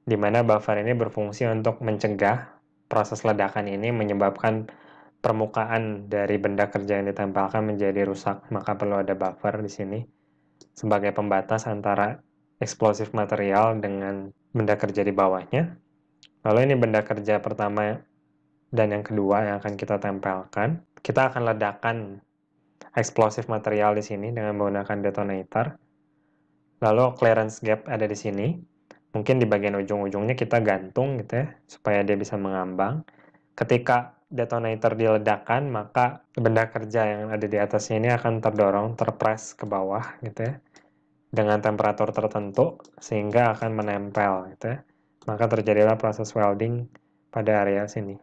di mana buffer ini berfungsi untuk mencegah proses ledakan ini menyebabkan permukaan dari benda kerja yang ditempelkan menjadi rusak, maka perlu ada buffer di sini sebagai pembatas antara eksplosif material dengan benda kerja di bawahnya. Lalu ini benda kerja pertama dan yang kedua yang akan kita tempelkan. Kita akan ledakan eksplosif material di sini dengan menggunakan detonator. Lalu clearance gap ada di sini mungkin di bagian ujung-ujungnya kita gantung gitu ya supaya dia bisa mengambang ketika detonator diledakkan maka benda kerja yang ada di atasnya ini akan terdorong terpres ke bawah gitu ya dengan temperatur tertentu sehingga akan menempel gitu ya maka terjadilah proses welding pada area sini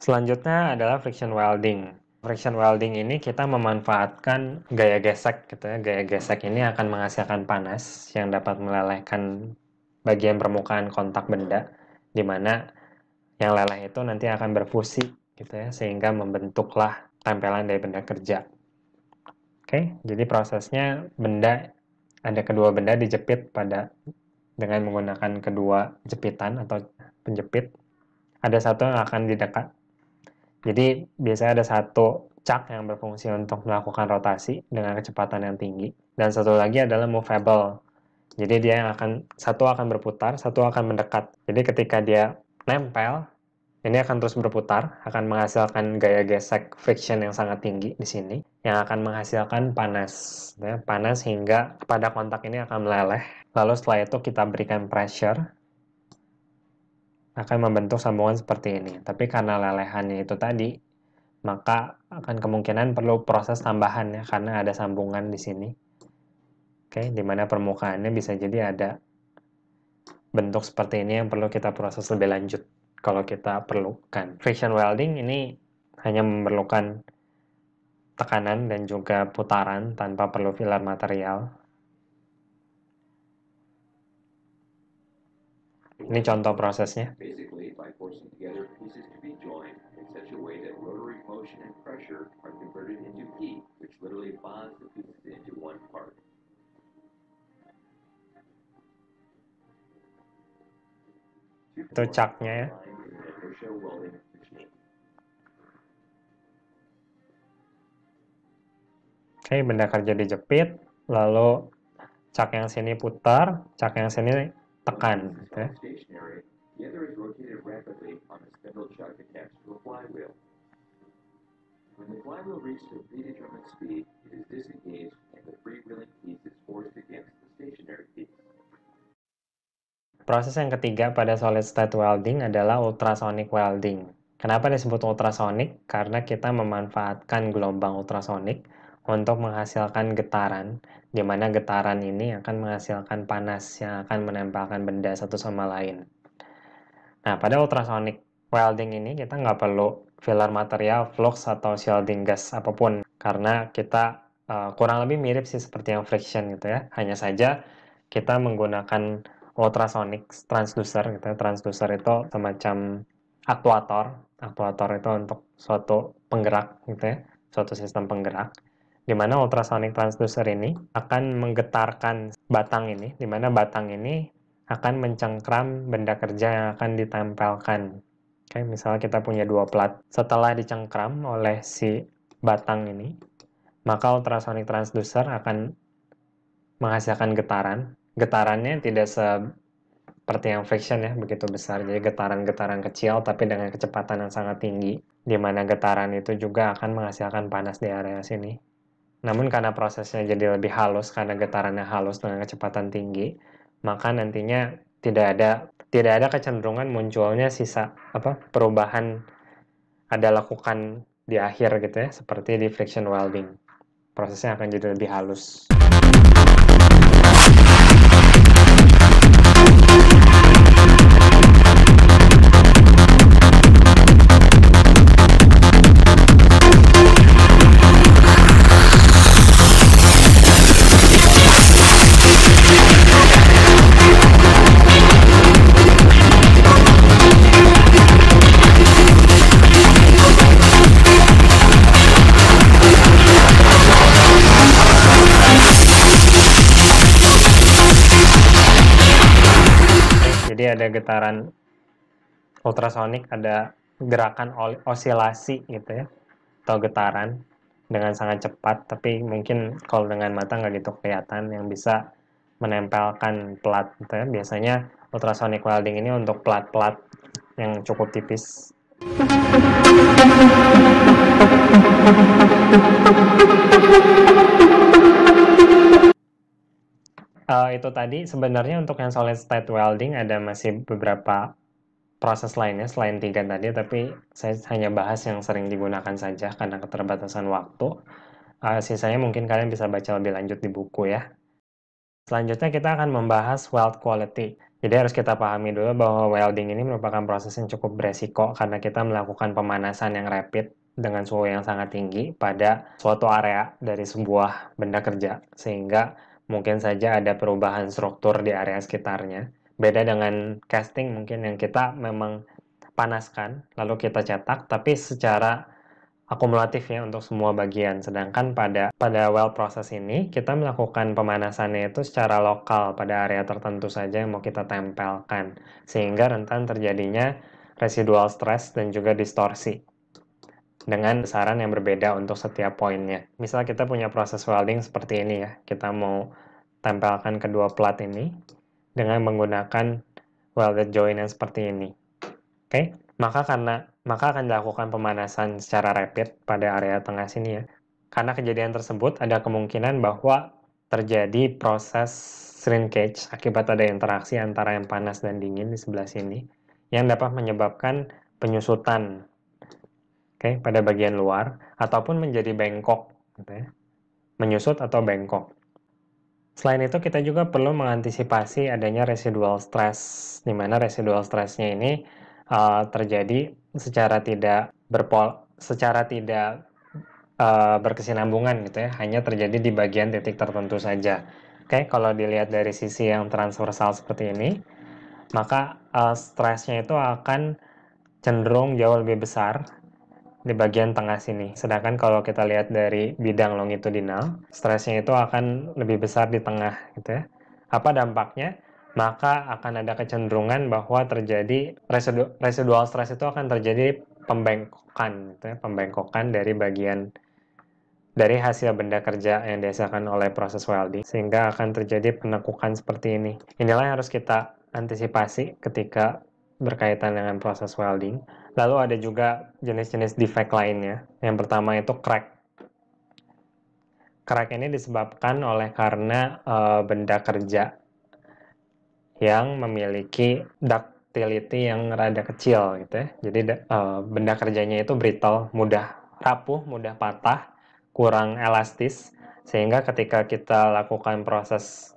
selanjutnya adalah friction welding friction welding ini kita memanfaatkan gaya gesek gitu ya. Gaya gesek ini akan menghasilkan panas yang dapat melelehkan bagian permukaan kontak benda di mana yang leleh itu nanti akan berfusi gitu ya sehingga membentuklah tempelan dari benda kerja. Oke, jadi prosesnya benda ada kedua benda dijepit pada dengan menggunakan kedua jepitan atau penjepit. Ada satu yang akan didekat jadi biasanya ada satu cak yang berfungsi untuk melakukan rotasi dengan kecepatan yang tinggi. Dan satu lagi adalah movable. Jadi dia yang akan satu akan berputar, satu akan mendekat. Jadi ketika dia nempel, ini akan terus berputar, akan menghasilkan gaya gesek friction yang sangat tinggi di sini, yang akan menghasilkan panas. Ya, panas hingga pada kontak ini akan meleleh. Lalu setelah itu kita berikan pressure akan membentuk sambungan seperti ini. Tapi karena lelehannya itu tadi, maka akan kemungkinan perlu proses tambahan ya, karena ada sambungan di sini. Oke, di mana permukaannya bisa jadi ada bentuk seperti ini yang perlu kita proses lebih lanjut kalau kita perlukan. Friction welding ini hanya memerlukan tekanan dan juga putaran tanpa perlu filler material Ini contoh prosesnya. Itu caknya ya. Oke, benda kerja dijepit, lalu cak yang sini putar, cak yang sini tekan gitu ya. Proses yang ketiga pada solid state welding adalah ultrasonic welding. Kenapa disebut ultrasonic? Karena kita memanfaatkan gelombang ultrasonic untuk menghasilkan getaran, di mana getaran ini akan menghasilkan panas yang akan menempelkan benda satu sama lain. Nah, pada ultrasonic welding ini kita nggak perlu filler material, flux, atau shielding gas apapun, karena kita uh, kurang lebih mirip sih seperti yang friction gitu ya, hanya saja kita menggunakan ultrasonic transducer gitu ya, transducer itu semacam aktuator, aktuator itu untuk suatu penggerak gitu ya, suatu sistem penggerak di mana ultrasonic transducer ini akan menggetarkan batang ini, di mana batang ini akan mencengkram benda kerja yang akan ditempelkan. Oke, misalnya kita punya dua plat. Setelah dicengkram oleh si batang ini, maka ultrasonic transducer akan menghasilkan getaran. Getarannya tidak seperti yang friction ya, begitu besar. Jadi getaran-getaran kecil tapi dengan kecepatan yang sangat tinggi, di mana getaran itu juga akan menghasilkan panas di area sini namun karena prosesnya jadi lebih halus karena getarannya halus dengan kecepatan tinggi, maka nantinya tidak ada tidak ada kecenderungan munculnya sisa apa perubahan ada lakukan di akhir gitu ya seperti di friction welding. Prosesnya akan jadi lebih halus. getaran ultrasonik ada gerakan osilasi gitu ya atau getaran dengan sangat cepat tapi mungkin kalau dengan mata nggak gitu kelihatan yang bisa menempelkan plat gitu ya. biasanya ultrasonic welding ini untuk plat-plat yang cukup tipis Thank (laughs) you. uh, itu tadi sebenarnya untuk yang solid state welding ada masih beberapa proses lainnya selain tiga tadi, tapi saya hanya bahas yang sering digunakan saja karena keterbatasan waktu. Uh, sisanya mungkin kalian bisa baca lebih lanjut di buku ya. Selanjutnya kita akan membahas weld quality. Jadi harus kita pahami dulu bahwa welding ini merupakan proses yang cukup beresiko karena kita melakukan pemanasan yang rapid dengan suhu yang sangat tinggi pada suatu area dari sebuah benda kerja. Sehingga mungkin saja ada perubahan struktur di area sekitarnya. Beda dengan casting mungkin yang kita memang panaskan, lalu kita cetak, tapi secara akumulatif ya untuk semua bagian. Sedangkan pada pada well process ini, kita melakukan pemanasannya itu secara lokal pada area tertentu saja yang mau kita tempelkan. Sehingga rentan terjadinya residual stress dan juga distorsi dengan besaran yang berbeda untuk setiap poinnya. Misal kita punya proses welding seperti ini ya, kita mau tempelkan kedua plat ini dengan menggunakan welded joint yang seperti ini. Oke, okay? maka karena maka akan dilakukan pemanasan secara rapid pada area tengah sini ya. Karena kejadian tersebut ada kemungkinan bahwa terjadi proses shrinkage akibat ada interaksi antara yang panas dan dingin di sebelah sini yang dapat menyebabkan penyusutan okay, pada bagian luar, ataupun menjadi bengkok, gitu ya. menyusut atau bengkok. Selain itu, kita juga perlu mengantisipasi adanya residual stress, di mana residual stressnya ini uh, terjadi secara tidak berpol, secara tidak uh, berkesinambungan gitu ya, hanya terjadi di bagian titik tertentu saja. Oke, okay, kalau dilihat dari sisi yang transversal seperti ini, maka uh, eh, stresnya itu akan cenderung jauh lebih besar di bagian tengah sini. Sedangkan kalau kita lihat dari bidang longitudinal, stresnya itu akan lebih besar di tengah gitu ya. Apa dampaknya? Maka akan ada kecenderungan bahwa terjadi residu, residual stres itu akan terjadi pembengkokan gitu ya, pembengkokan dari bagian dari hasil benda kerja yang dihasilkan oleh proses welding sehingga akan terjadi penekukan seperti ini. Inilah yang harus kita antisipasi ketika berkaitan dengan proses welding. Lalu ada juga jenis-jenis defect lainnya. Yang pertama itu crack. Crack ini disebabkan oleh karena uh, benda kerja yang memiliki ductility yang rada kecil gitu ya. Jadi uh, benda kerjanya itu brittle, mudah rapuh, mudah patah, kurang elastis sehingga ketika kita lakukan proses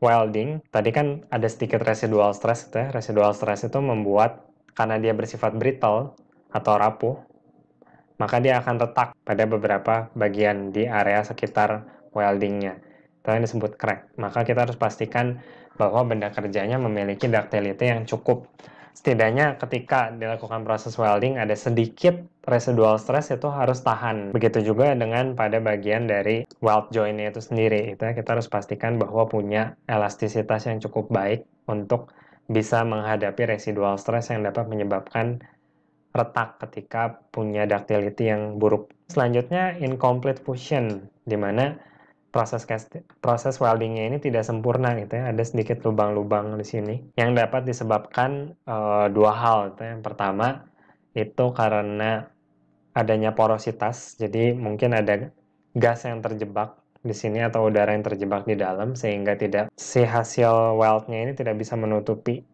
welding, tadi kan ada sedikit residual stress gitu ya. Residual stress itu membuat karena dia bersifat brittle atau rapuh, maka dia akan retak pada beberapa bagian di area sekitar weldingnya. Itu yang disebut crack. Maka kita harus pastikan bahwa benda kerjanya memiliki ductility yang cukup. Setidaknya ketika dilakukan proses welding ada sedikit residual stress itu harus tahan. Begitu juga dengan pada bagian dari weld jointnya itu sendiri. Itu kita harus pastikan bahwa punya elastisitas yang cukup baik untuk bisa menghadapi residual stress yang dapat menyebabkan retak ketika punya ductility yang buruk. Selanjutnya incomplete fusion di mana proses proses weldingnya ini tidak sempurna gitu ya. Ada sedikit lubang-lubang di sini yang dapat disebabkan e, dua hal gitu ya. Yang pertama itu karena adanya porositas. Jadi mungkin ada gas yang terjebak di sini atau udara yang terjebak di dalam sehingga tidak si hasil weldnya ini tidak bisa menutupi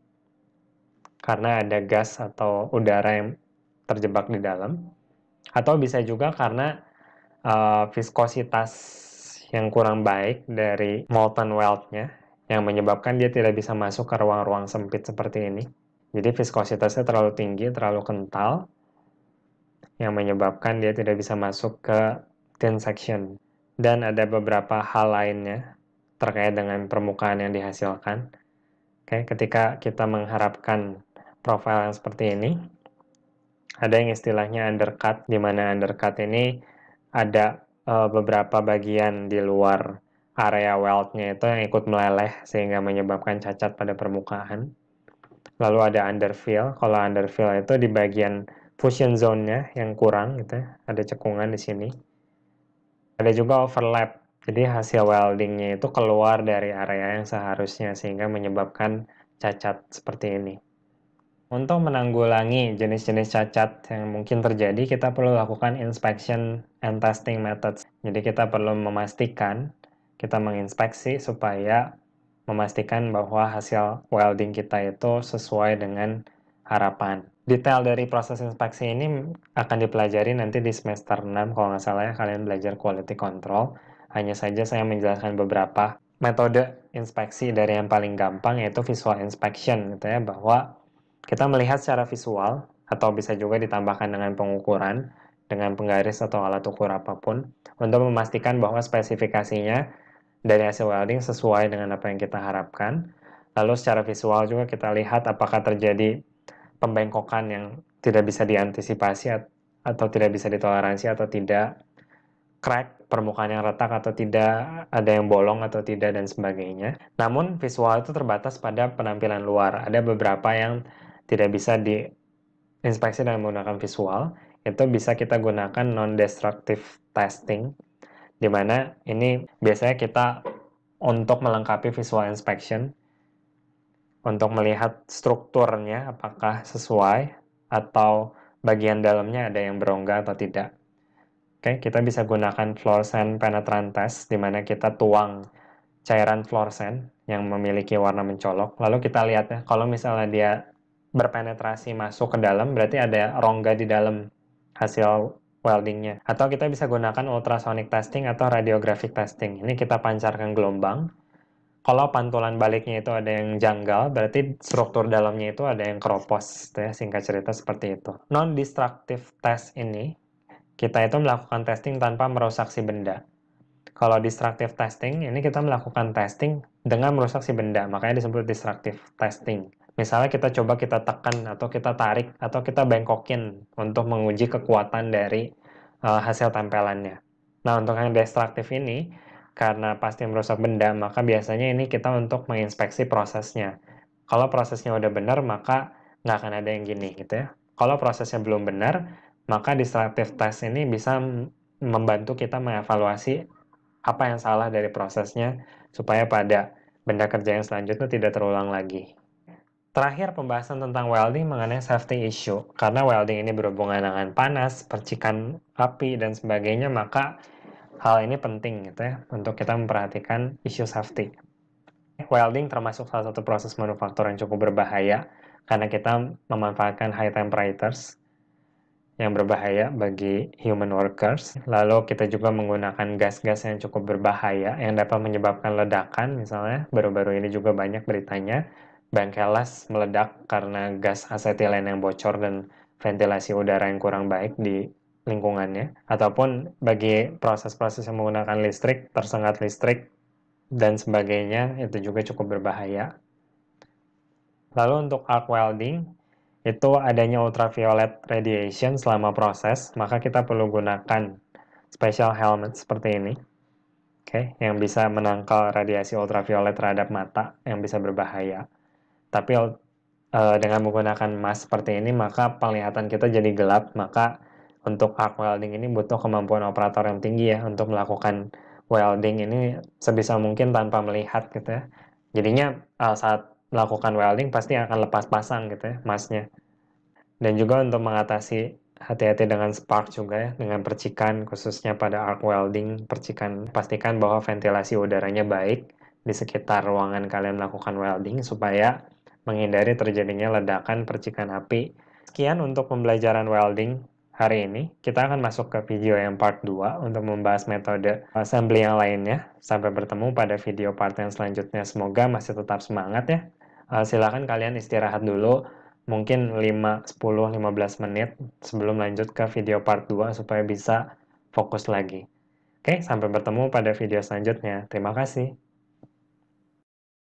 karena ada gas atau udara yang terjebak di dalam atau bisa juga karena uh, viskositas yang kurang baik dari molten weldnya yang menyebabkan dia tidak bisa masuk ke ruang-ruang sempit seperti ini. Jadi viskositasnya terlalu tinggi, terlalu kental yang menyebabkan dia tidak bisa masuk ke thin section dan ada beberapa hal lainnya terkait dengan permukaan yang dihasilkan. Oke, ketika kita mengharapkan profil yang seperti ini, ada yang istilahnya undercut, di mana undercut ini ada e, beberapa bagian di luar area weldnya itu yang ikut meleleh sehingga menyebabkan cacat pada permukaan. Lalu ada underfill. Kalau underfill itu di bagian fusion zone-nya yang kurang gitu ya, Ada cekungan di sini ada juga overlap, jadi hasil weldingnya itu keluar dari area yang seharusnya sehingga menyebabkan cacat seperti ini. Untuk menanggulangi jenis-jenis cacat yang mungkin terjadi, kita perlu lakukan inspection and testing methods. Jadi kita perlu memastikan, kita menginspeksi supaya memastikan bahwa hasil welding kita itu sesuai dengan harapan detail dari proses inspeksi ini akan dipelajari nanti di semester 6 kalau nggak salah ya kalian belajar quality control. Hanya saja saya menjelaskan beberapa metode inspeksi dari yang paling gampang yaitu visual inspection gitu ya bahwa kita melihat secara visual atau bisa juga ditambahkan dengan pengukuran dengan penggaris atau alat ukur apapun untuk memastikan bahwa spesifikasinya dari hasil welding sesuai dengan apa yang kita harapkan. Lalu secara visual juga kita lihat apakah terjadi pembengkokan yang tidak bisa diantisipasi atau tidak bisa ditoleransi atau tidak crack permukaan yang retak atau tidak ada yang bolong atau tidak dan sebagainya. Namun visual itu terbatas pada penampilan luar. Ada beberapa yang tidak bisa diinspeksi dengan menggunakan visual. Itu bisa kita gunakan non-destructive testing, di mana ini biasanya kita untuk melengkapi visual inspection untuk melihat strukturnya apakah sesuai atau bagian dalamnya ada yang berongga atau tidak. Oke, kita bisa gunakan fluorescent penetrant test di mana kita tuang cairan fluorescent yang memiliki warna mencolok. Lalu kita lihat ya, kalau misalnya dia berpenetrasi masuk ke dalam, berarti ada rongga di dalam hasil weldingnya. Atau kita bisa gunakan ultrasonic testing atau radiographic testing. Ini kita pancarkan gelombang, kalau pantulan baliknya itu ada yang janggal, berarti struktur dalamnya itu ada yang keropos. Gitu ya. Singkat cerita seperti itu. Non-destructive test ini, kita itu melakukan testing tanpa merusak si benda. Kalau destructive testing, ini kita melakukan testing dengan merusak si benda, makanya disebut destructive testing. Misalnya kita coba kita tekan atau kita tarik atau kita bengkokin untuk menguji kekuatan dari uh, hasil tempelannya. Nah, untuk yang destructive ini, karena pasti merusak benda, maka biasanya ini kita untuk menginspeksi prosesnya. Kalau prosesnya udah benar, maka nggak akan ada yang gini gitu ya. Kalau prosesnya belum benar, maka destructive test ini bisa membantu kita mengevaluasi apa yang salah dari prosesnya supaya pada benda kerja yang selanjutnya tidak terulang lagi. Terakhir pembahasan tentang welding mengenai safety issue. Karena welding ini berhubungan dengan panas, percikan api, dan sebagainya, maka Hal ini penting gitu ya, untuk kita memperhatikan isu safety. Welding termasuk salah satu proses manufaktur yang cukup berbahaya karena kita memanfaatkan high temperatures yang berbahaya bagi human workers. Lalu kita juga menggunakan gas-gas yang cukup berbahaya yang dapat menyebabkan ledakan misalnya. Baru-baru ini juga banyak beritanya las meledak karena gas asetilen yang bocor dan ventilasi udara yang kurang baik di lingkungannya ataupun bagi proses-proses yang menggunakan listrik, tersengat listrik dan sebagainya itu juga cukup berbahaya. Lalu untuk arc welding itu adanya ultraviolet radiation selama proses, maka kita perlu gunakan special helmet seperti ini. Oke, okay, yang bisa menangkal radiasi ultraviolet terhadap mata yang bisa berbahaya. Tapi uh, dengan menggunakan mask seperti ini maka penglihatan kita jadi gelap, maka untuk arc welding ini butuh kemampuan operator yang tinggi ya untuk melakukan welding ini sebisa mungkin tanpa melihat gitu ya. Jadinya uh, saat melakukan welding pasti akan lepas pasang gitu ya masnya. Dan juga untuk mengatasi hati-hati dengan spark juga ya, dengan percikan khususnya pada arc welding, percikan pastikan bahwa ventilasi udaranya baik di sekitar ruangan kalian melakukan welding supaya menghindari terjadinya ledakan percikan api. Sekian untuk pembelajaran welding Hari ini kita akan masuk ke video yang part 2 untuk membahas metode assembly yang lainnya. Sampai bertemu pada video part yang selanjutnya. Semoga masih tetap semangat ya. Eh, Silahkan kalian istirahat dulu mungkin 5, 10, 15 menit sebelum lanjut ke video part 2 supaya bisa fokus lagi. Oke, sampai bertemu pada video selanjutnya. Terima kasih.